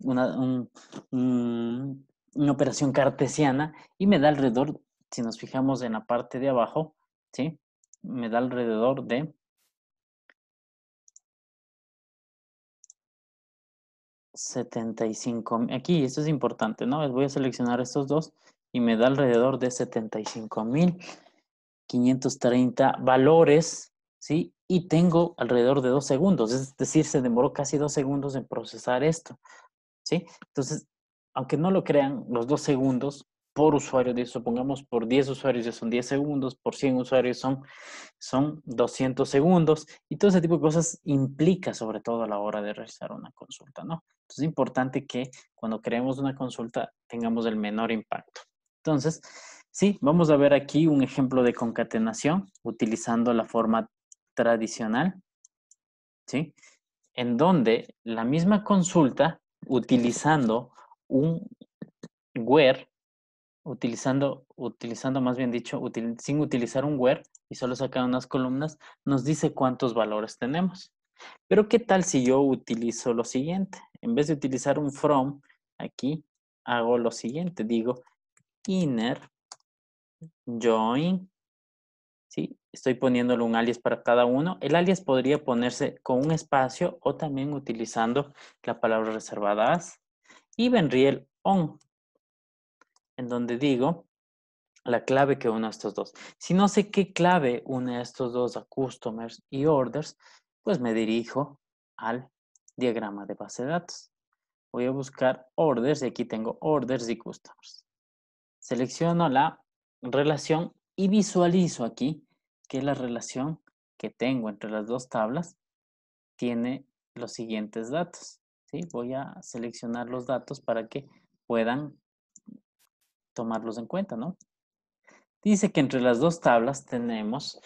una, una operación cartesiana y me da alrededor, si nos fijamos en la parte de abajo, ¿sí? me da alrededor de 75, aquí esto es importante, ¿no? Voy a seleccionar estos dos y me da alrededor de 75.530 valores, ¿sí? Y tengo alrededor de dos segundos, es decir, se demoró casi dos segundos en procesar esto, ¿sí? Entonces, aunque no lo crean, los dos segundos por usuario de, pongamos por 10 usuarios ya son 10 segundos, por 100 usuarios son, son 200 segundos, y todo ese tipo de cosas implica sobre todo a la hora de realizar una consulta, ¿no? Entonces es importante que cuando creemos una consulta tengamos el menor impacto. Entonces, sí, vamos a ver aquí un ejemplo de concatenación utilizando la forma tradicional, ¿sí? En donde la misma consulta utilizando un where utilizando, utilizando más bien dicho, sin utilizar un where y solo sacar unas columnas, nos dice cuántos valores tenemos. Pero ¿qué tal si yo utilizo lo siguiente? En vez de utilizar un from, aquí hago lo siguiente, digo inner join, ¿sí? Estoy poniéndole un alias para cada uno. El alias podría ponerse con un espacio o también utilizando la palabra reservada as. Y vendría on, en donde digo la clave que une a estos dos. Si no sé qué clave une a estos dos, a customers y orders, pues me dirijo al diagrama de base de datos. Voy a buscar orders y aquí tengo orders y customers. Selecciono la relación y visualizo aquí que la relación que tengo entre las dos tablas tiene los siguientes datos. ¿sí? Voy a seleccionar los datos para que puedan tomarlos en cuenta, ¿no? Dice que entre las dos tablas tenemos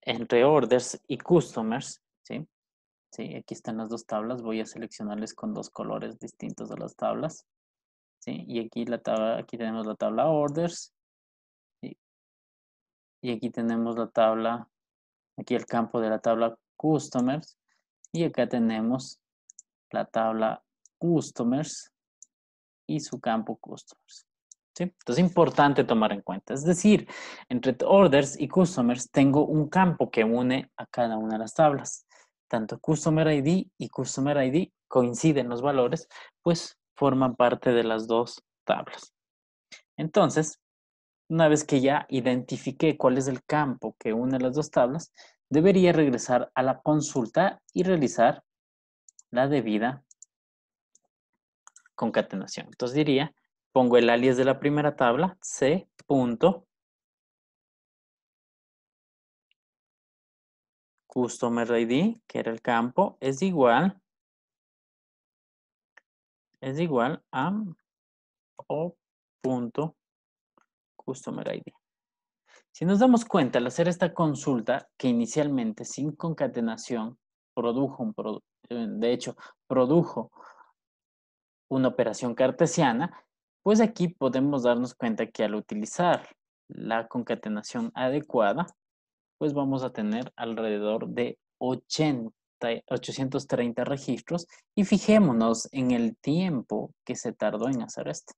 entre orders y customers, ¿sí? ¿sí? Aquí están las dos tablas, voy a seleccionarles con dos colores distintos de las tablas, ¿sí? Y aquí, la tabla, aquí tenemos la tabla orders, y aquí tenemos la tabla, aquí el campo de la tabla customers, y acá tenemos la tabla customers y su campo customers. Entonces es importante tomar en cuenta. Es decir, entre orders y customers tengo un campo que une a cada una de las tablas. Tanto customer ID y customer ID coinciden los valores, pues forman parte de las dos tablas. Entonces, una vez que ya identifiqué cuál es el campo que une las dos tablas, debería regresar a la consulta y realizar la debida concatenación. Entonces diría pongo el alias de la primera tabla, C. Punto, customer ID, que era el campo, es igual, es igual a o punto customer ID. Si nos damos cuenta, al hacer esta consulta, que inicialmente sin concatenación produjo un eh, de hecho, produjo una operación cartesiana, pues aquí podemos darnos cuenta que al utilizar la concatenación adecuada, pues vamos a tener alrededor de 80, 830 registros y fijémonos en el tiempo que se tardó en hacer esto.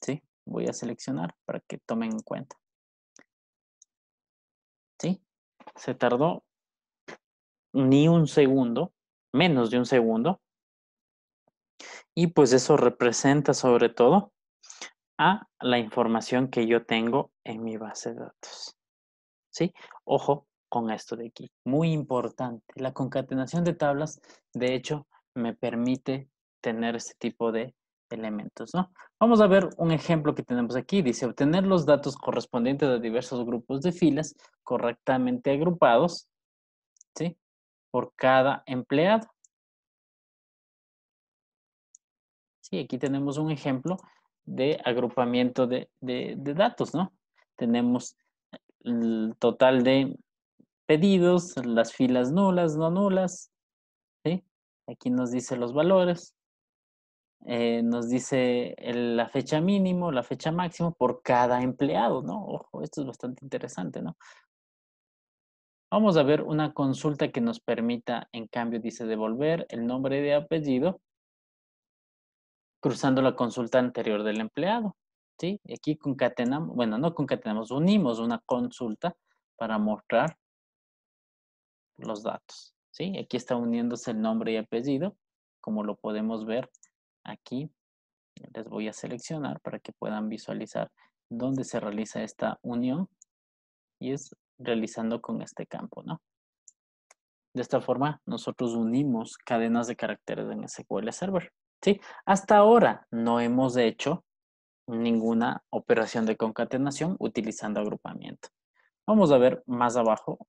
¿Sí? Voy a seleccionar para que tomen en cuenta. ¿Sí? Se tardó ni un segundo, menos de un segundo, y pues eso representa sobre todo a la información que yo tengo en mi base de datos. ¿Sí? Ojo con esto de aquí. Muy importante. La concatenación de tablas, de hecho, me permite tener este tipo de elementos, ¿no? Vamos a ver un ejemplo que tenemos aquí. Dice, obtener los datos correspondientes a diversos grupos de filas correctamente agrupados, ¿sí? Por cada empleado. Sí, aquí tenemos un ejemplo de agrupamiento de, datos, ¿no? Tenemos el total de pedidos, las filas nulas, no nulas, ¿sí? Aquí nos dice los valores, eh, nos dice la fecha mínimo, la fecha máxima por cada empleado, ¿no? Ojo, esto es bastante interesante, ¿no? Vamos a ver una consulta que nos permita, en cambio, dice devolver el nombre de apellido cruzando la consulta anterior del empleado. ¿sí? Aquí concatenamos, bueno, no concatenamos, unimos una consulta para mostrar los datos. ¿sí? Aquí está uniéndose el nombre y apellido, como lo podemos ver aquí. Les voy a seleccionar para que puedan visualizar dónde se realiza esta unión y es realizando con este campo, ¿no? De esta forma, nosotros unimos cadenas de caracteres en SQL Server. Hasta ahora no hemos hecho ninguna operación de concatenación utilizando agrupamiento. Vamos a ver más abajo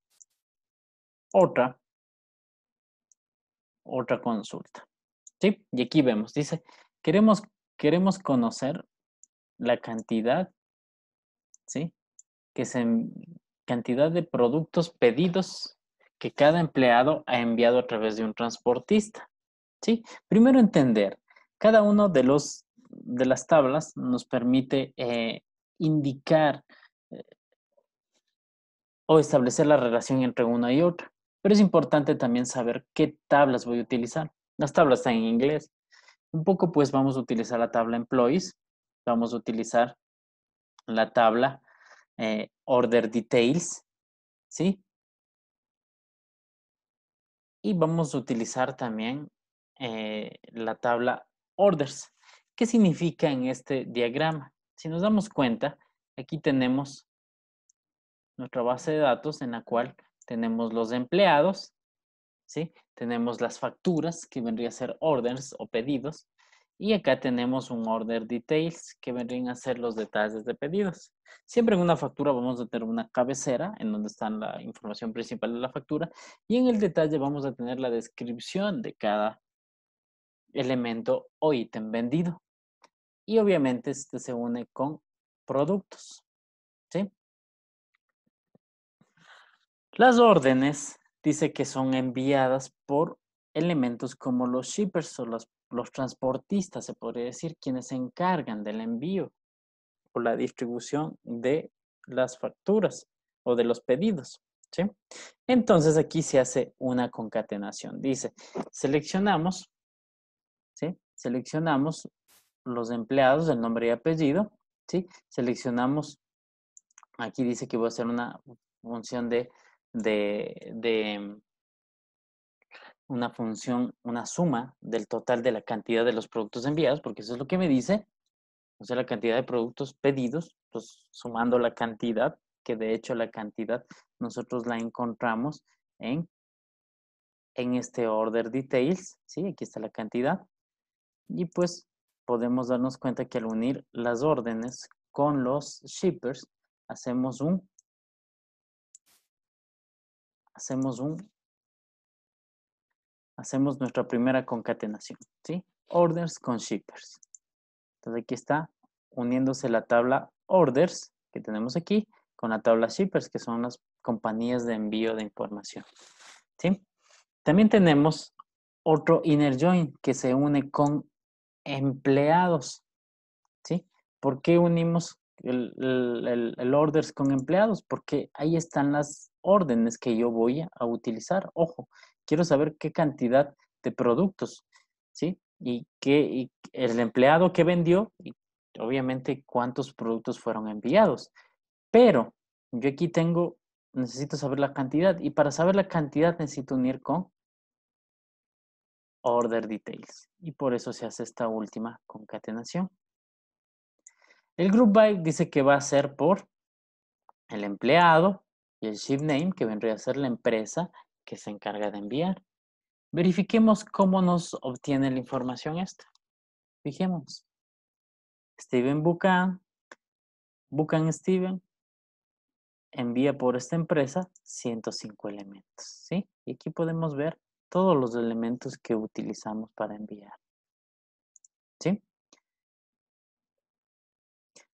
otra, otra consulta. ¿sí? Y aquí vemos, dice, queremos, queremos conocer la cantidad, ¿sí? Que se, cantidad de productos pedidos que cada empleado ha enviado a través de un transportista. Primero entender, cada uno de, los, de las tablas nos permite eh, indicar eh, o establecer la relación entre una y otra. Pero es importante también saber qué tablas voy a utilizar. Las tablas están en inglés. Un poco pues vamos a utilizar la tabla employees, vamos a utilizar la tabla eh, order details, ¿sí? Y vamos a utilizar también eh, la tabla orders. ¿Qué significa en este diagrama? Si nos damos cuenta, aquí tenemos nuestra base de datos en la cual tenemos los empleados, ¿sí? tenemos las facturas que vendría a ser orders o pedidos y acá tenemos un order details que vendrían a ser los detalles de pedidos. Siempre en una factura vamos a tener una cabecera en donde está la información principal de la factura y en el detalle vamos a tener la descripción de cada elemento o ítem vendido. Y obviamente este se une con productos. ¿sí? Las órdenes dice que son enviadas por elementos como los shippers o los, transportistas, se podría decir, quienes se encargan del envío o la distribución de las facturas o de los pedidos. Entonces aquí se hace una concatenación. Dice, seleccionamos seleccionamos los empleados, el nombre y apellido, ¿sí? Seleccionamos, aquí dice que voy a hacer una función de, de, una función, una suma del total de la cantidad de los productos enviados, porque eso es lo que me dice, o sea, la cantidad de productos pedidos, pues sumando la cantidad, que de hecho la cantidad nosotros la encontramos en, en este order details, ¿sí? Aquí está la cantidad, y pues podemos darnos cuenta que al unir las órdenes con los shippers, hacemos un, hacemos un, hacemos nuestra primera concatenación, ¿sí? Orders con shippers. Entonces aquí está uniéndose la tabla orders que tenemos aquí con la tabla shippers, que son las compañías de envío de información, ¿sí? También tenemos otro inner join que se une con empleados. ¿sí? ¿Por qué unimos el, el, orders con empleados? Porque ahí están las órdenes que yo voy a utilizar. Ojo, quiero saber qué cantidad de productos, ¿sí? Y qué el empleado que vendió y obviamente cuántos productos fueron enviados. Pero yo aquí tengo, necesito saber la cantidad y para saber la cantidad necesito unir con order details. Y por eso se hace esta última concatenación. El group by dice que va a ser por el empleado y el ship name, que vendría a ser la empresa que se encarga de enviar. Verifiquemos cómo nos obtiene la información esta. fijemos Steven Buchan, Buchan Steven, envía por esta empresa 105 elementos, ¿sí? Y aquí podemos ver todos los elementos que utilizamos para enviar. ¿Sí?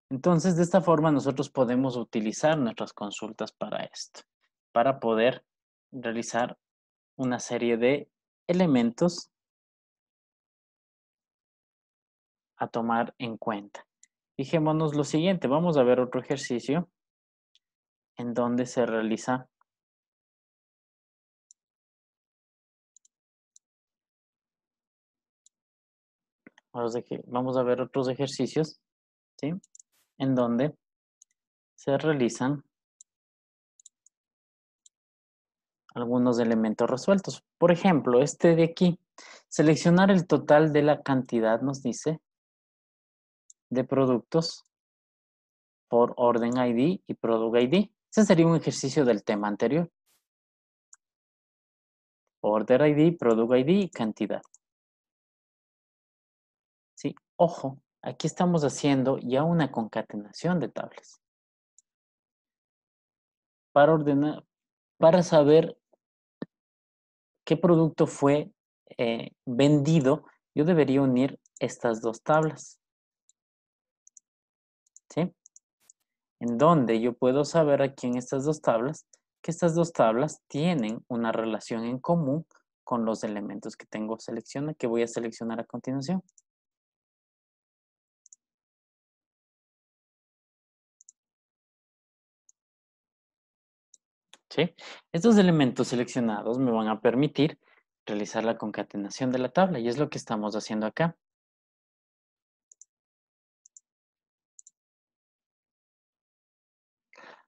Entonces, de esta forma nosotros podemos utilizar nuestras consultas para esto, para poder realizar una serie de elementos a tomar en cuenta. Fijémonos lo siguiente, vamos a ver otro ejercicio en donde se realiza vamos a ver otros ejercicios, En donde se realizan algunos elementos resueltos. Por ejemplo, este de aquí, seleccionar el total de la cantidad, nos dice, de productos por orden ID y product ID. Ese sería un ejercicio del tema anterior. Order ID, product ID y cantidad. Ojo, aquí estamos haciendo ya una concatenación de tablas. Para para saber qué producto fue eh, vendido, yo debería unir estas dos tablas. ¿Sí? En donde yo puedo saber aquí en estas dos tablas que estas dos tablas tienen una relación en común con los elementos que tengo seleccionado, que voy a seleccionar a continuación. Estos elementos seleccionados me van a permitir realizar la concatenación de la tabla y es lo que estamos haciendo acá.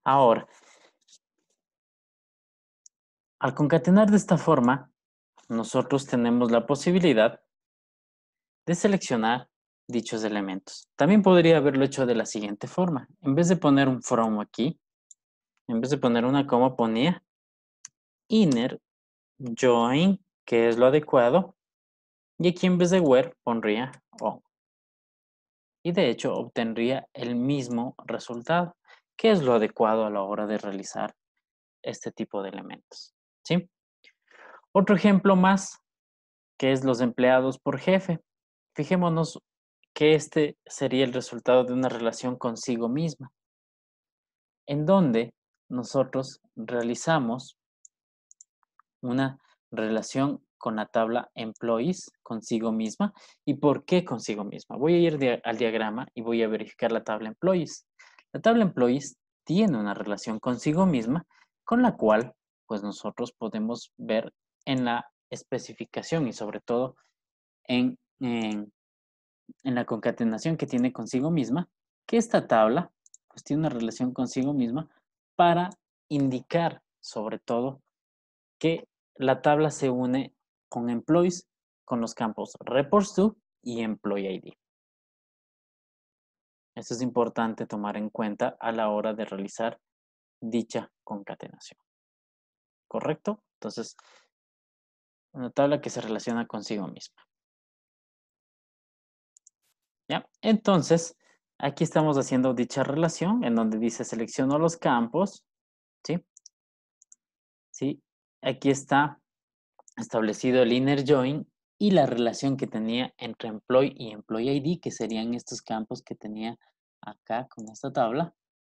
Ahora, al concatenar de esta forma, nosotros tenemos la posibilidad de seleccionar dichos elementos. También podría haberlo hecho de la siguiente forma. En vez de poner un from aquí, en vez de poner una coma ponía inner join, que es lo adecuado, y aquí en vez de where pondría on. Y de hecho obtendría el mismo resultado, que es lo adecuado a la hora de realizar este tipo de elementos. ¿sí? Otro ejemplo más, que es los empleados por jefe. Fijémonos que este sería el resultado de una relación consigo misma, en donde nosotros realizamos una relación con la tabla employees consigo misma. ¿Y por qué consigo misma? Voy a ir al diagrama y voy a verificar la tabla employees. La tabla employees tiene una relación consigo misma con la cual pues nosotros podemos ver en la especificación y sobre todo en, en, la concatenación que tiene consigo misma, que esta tabla pues, tiene una relación consigo misma para indicar, sobre todo, que la tabla se une con employees con los campos report to y employee ID. Esto es importante tomar en cuenta a la hora de realizar dicha concatenación. ¿Correcto? Entonces, una tabla que se relaciona consigo misma. ¿Ya? Entonces, Aquí estamos haciendo dicha relación en donde dice selecciono los campos, ¿sí? ¿Sí? Aquí está establecido el inner join y la relación que tenía entre employee y employee ID, que serían estos campos que tenía acá con esta tabla.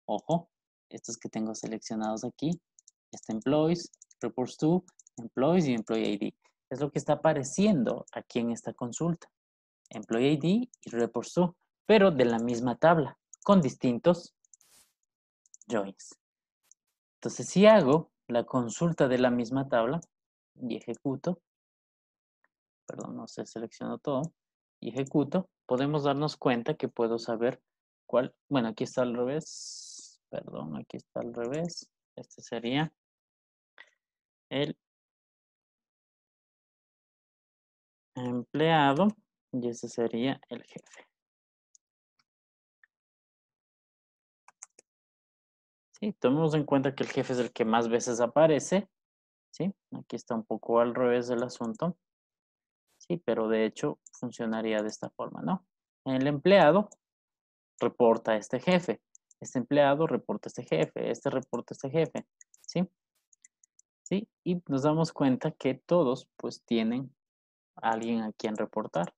Ojo, estos que tengo seleccionados aquí, este employees, reports to, employees y employee ID. Es lo que está apareciendo aquí en esta consulta. Employee ID y reports to pero de la misma tabla, con distintos joins. Entonces, si hago la consulta de la misma tabla y ejecuto, perdón, no se seleccionó todo, y ejecuto, podemos darnos cuenta que puedo saber cuál, bueno, aquí está al revés, perdón, aquí está al revés, este sería el empleado y este sería el jefe. ¿sí? Tomemos en cuenta que el jefe es el que más veces aparece, ¿sí? Aquí está un poco al revés del asunto, ¿sí? Pero de hecho funcionaría de esta forma, ¿no? El empleado reporta a este jefe, este empleado reporta a este jefe, este reporta a este jefe, ¿sí? ¿Sí? Y nos damos cuenta que todos pues tienen alguien a quien reportar,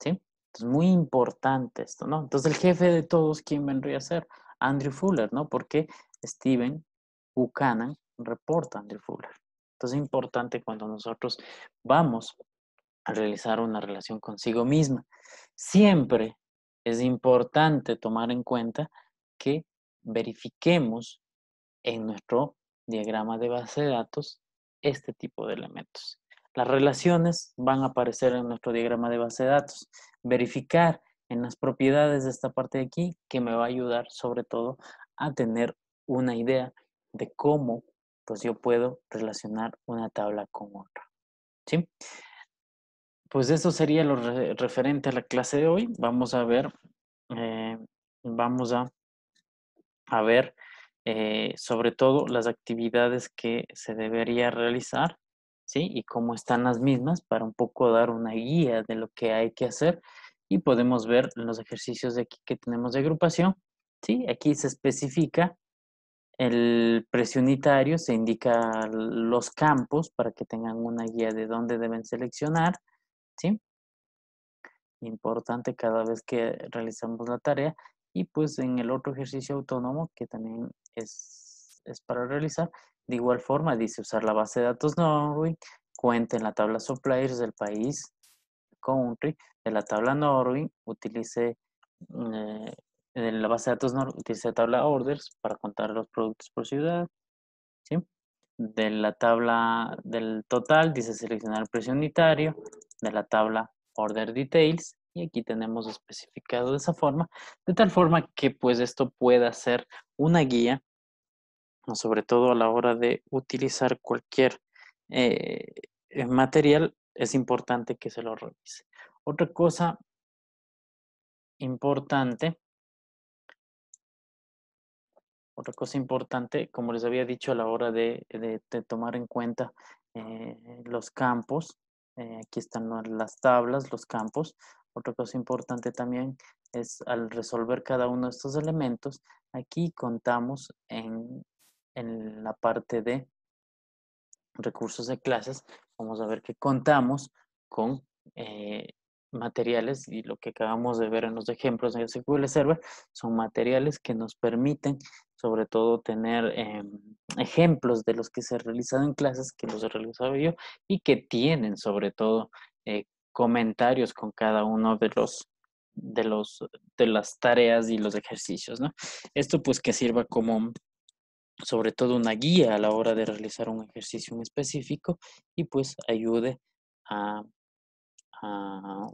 ¿sí? Es muy importante esto, ¿no? Entonces el jefe de todos, ¿quién vendría a ser? Andrew Fuller, ¿no? Porque Steven Buchanan reporta a Andrew Fuller. Entonces es importante cuando nosotros vamos a realizar una relación consigo misma. Siempre es importante tomar en cuenta que verifiquemos en nuestro diagrama de base de datos este tipo de elementos. Las relaciones van a aparecer en nuestro diagrama de base de datos. Verificar en las propiedades de esta parte de aquí que me va a ayudar sobre todo a tener una idea de cómo pues yo puedo relacionar una tabla con otra. ¿Sí? Pues eso sería lo referente a la clase de hoy. Vamos a ver, eh, vamos a, a ver eh, sobre todo las actividades que se debería realizar, ¿sí? Y cómo están las mismas para un poco dar una guía de lo que hay que hacer y podemos ver los ejercicios de aquí que tenemos de agrupación. ¿sí? Aquí se especifica el precio unitario, se indica los campos para que tengan una guía de dónde deben seleccionar. ¿sí? Importante cada vez que realizamos la tarea. Y pues en el otro ejercicio autónomo, que también es, es para realizar, de igual forma dice usar la base de datos Norway, cuenta en la tabla suppliers del país, country de la tabla norway utilice eh, en la base de datos Norwin utilice la tabla orders para contar los productos por ciudad. ¿sí? De la tabla del total dice seleccionar el precio unitario de la tabla order details y aquí tenemos especificado de esa forma, de tal forma que pues esto pueda ser una guía, sobre todo a la hora de utilizar cualquier eh, eh, material es importante que se lo revise. Otra cosa importante, otra cosa importante, como les había dicho a la hora de, tomar en cuenta eh, los campos, eh, aquí están las tablas, los campos. Otra cosa importante también es al resolver cada uno de estos elementos, aquí contamos en, en la parte de recursos de clases, vamos a ver que contamos con eh, materiales y lo que acabamos de ver en los ejemplos de SQL Server son materiales que nos permiten sobre todo tener em, ejemplos de los que se han realizado en clases, que los he realizado yo y que tienen sobre todo eh, comentarios con cada uno de los de los de las tareas y los ejercicios, ¿no? Esto pues que sirva como sobre todo una guía a la hora de realizar un ejercicio en específico y pues ayude a,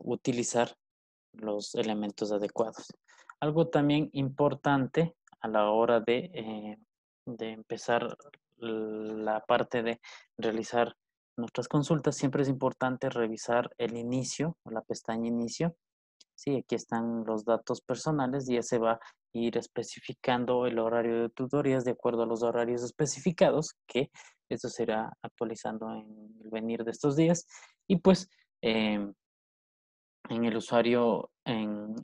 utilizar los elementos adecuados. Algo también importante a la hora de, eh, de empezar la parte de realizar nuestras consultas, siempre es importante revisar el inicio la pestaña inicio sí, aquí están los datos personales y ya se va a ir especificando el horario de tutorías de acuerdo a los horarios especificados, que esto será actualizando en el venir de estos días. Y pues em, en el usuario, en,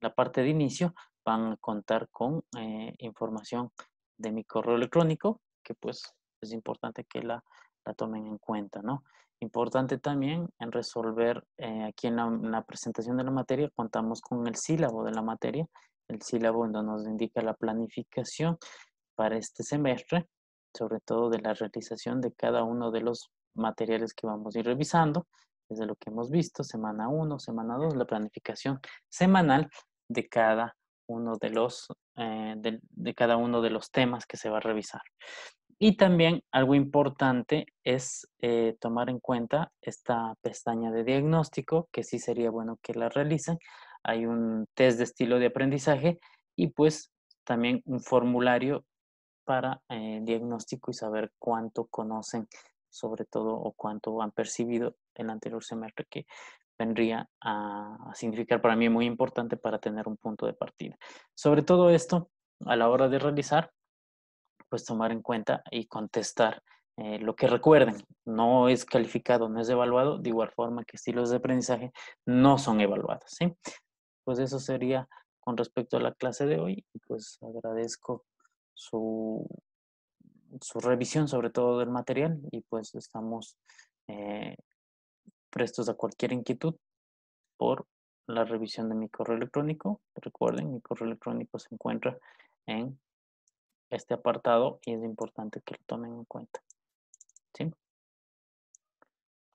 la parte de inicio, van a contar con eh, información de mi correo electrónico, que pues es importante que la, la tomen en cuenta, ¿no? Importante también en resolver, eh, aquí en la, presentación de la materia contamos con el sílabo de la materia, el sílabo donde nos indica la planificación para este semestre, sobre todo de la realización de cada uno de los materiales que vamos a ir revisando, desde lo que hemos visto, semana 1, semana 2, la planificación semanal de cada uno de los, eh, de cada uno de los temas que se va a revisar. Y también algo importante es eh, tomar en cuenta esta pestaña de diagnóstico, que sí sería bueno que la realicen. Hay un test de estilo de aprendizaje y pues también un formulario para el eh, diagnóstico y saber cuánto conocen sobre todo o cuánto han percibido el anterior semestre que vendría a significar para mí muy importante para tener un punto de partida. Sobre todo esto, a la hora de realizar, pues tomar en cuenta y contestar eh, lo que recuerden. No es calificado, no es evaluado, de igual forma que estilos de aprendizaje no son evaluados, ¿sí? Pues eso sería con respecto a la clase de hoy, pues agradezco su, su revisión sobre todo del material y pues estamos eh, prestos a cualquier inquietud por la revisión de mi correo electrónico. Recuerden, mi correo electrónico se encuentra en este apartado y es importante que lo tomen en cuenta. ¿Sí?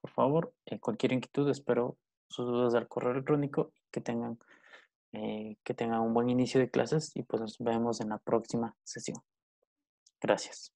Por favor, eh, cualquier inquietud, espero sus dudas al correo electrónico y que tengan, eh, que tengan un buen inicio de clases y pues nos vemos en la próxima sesión. Gracias.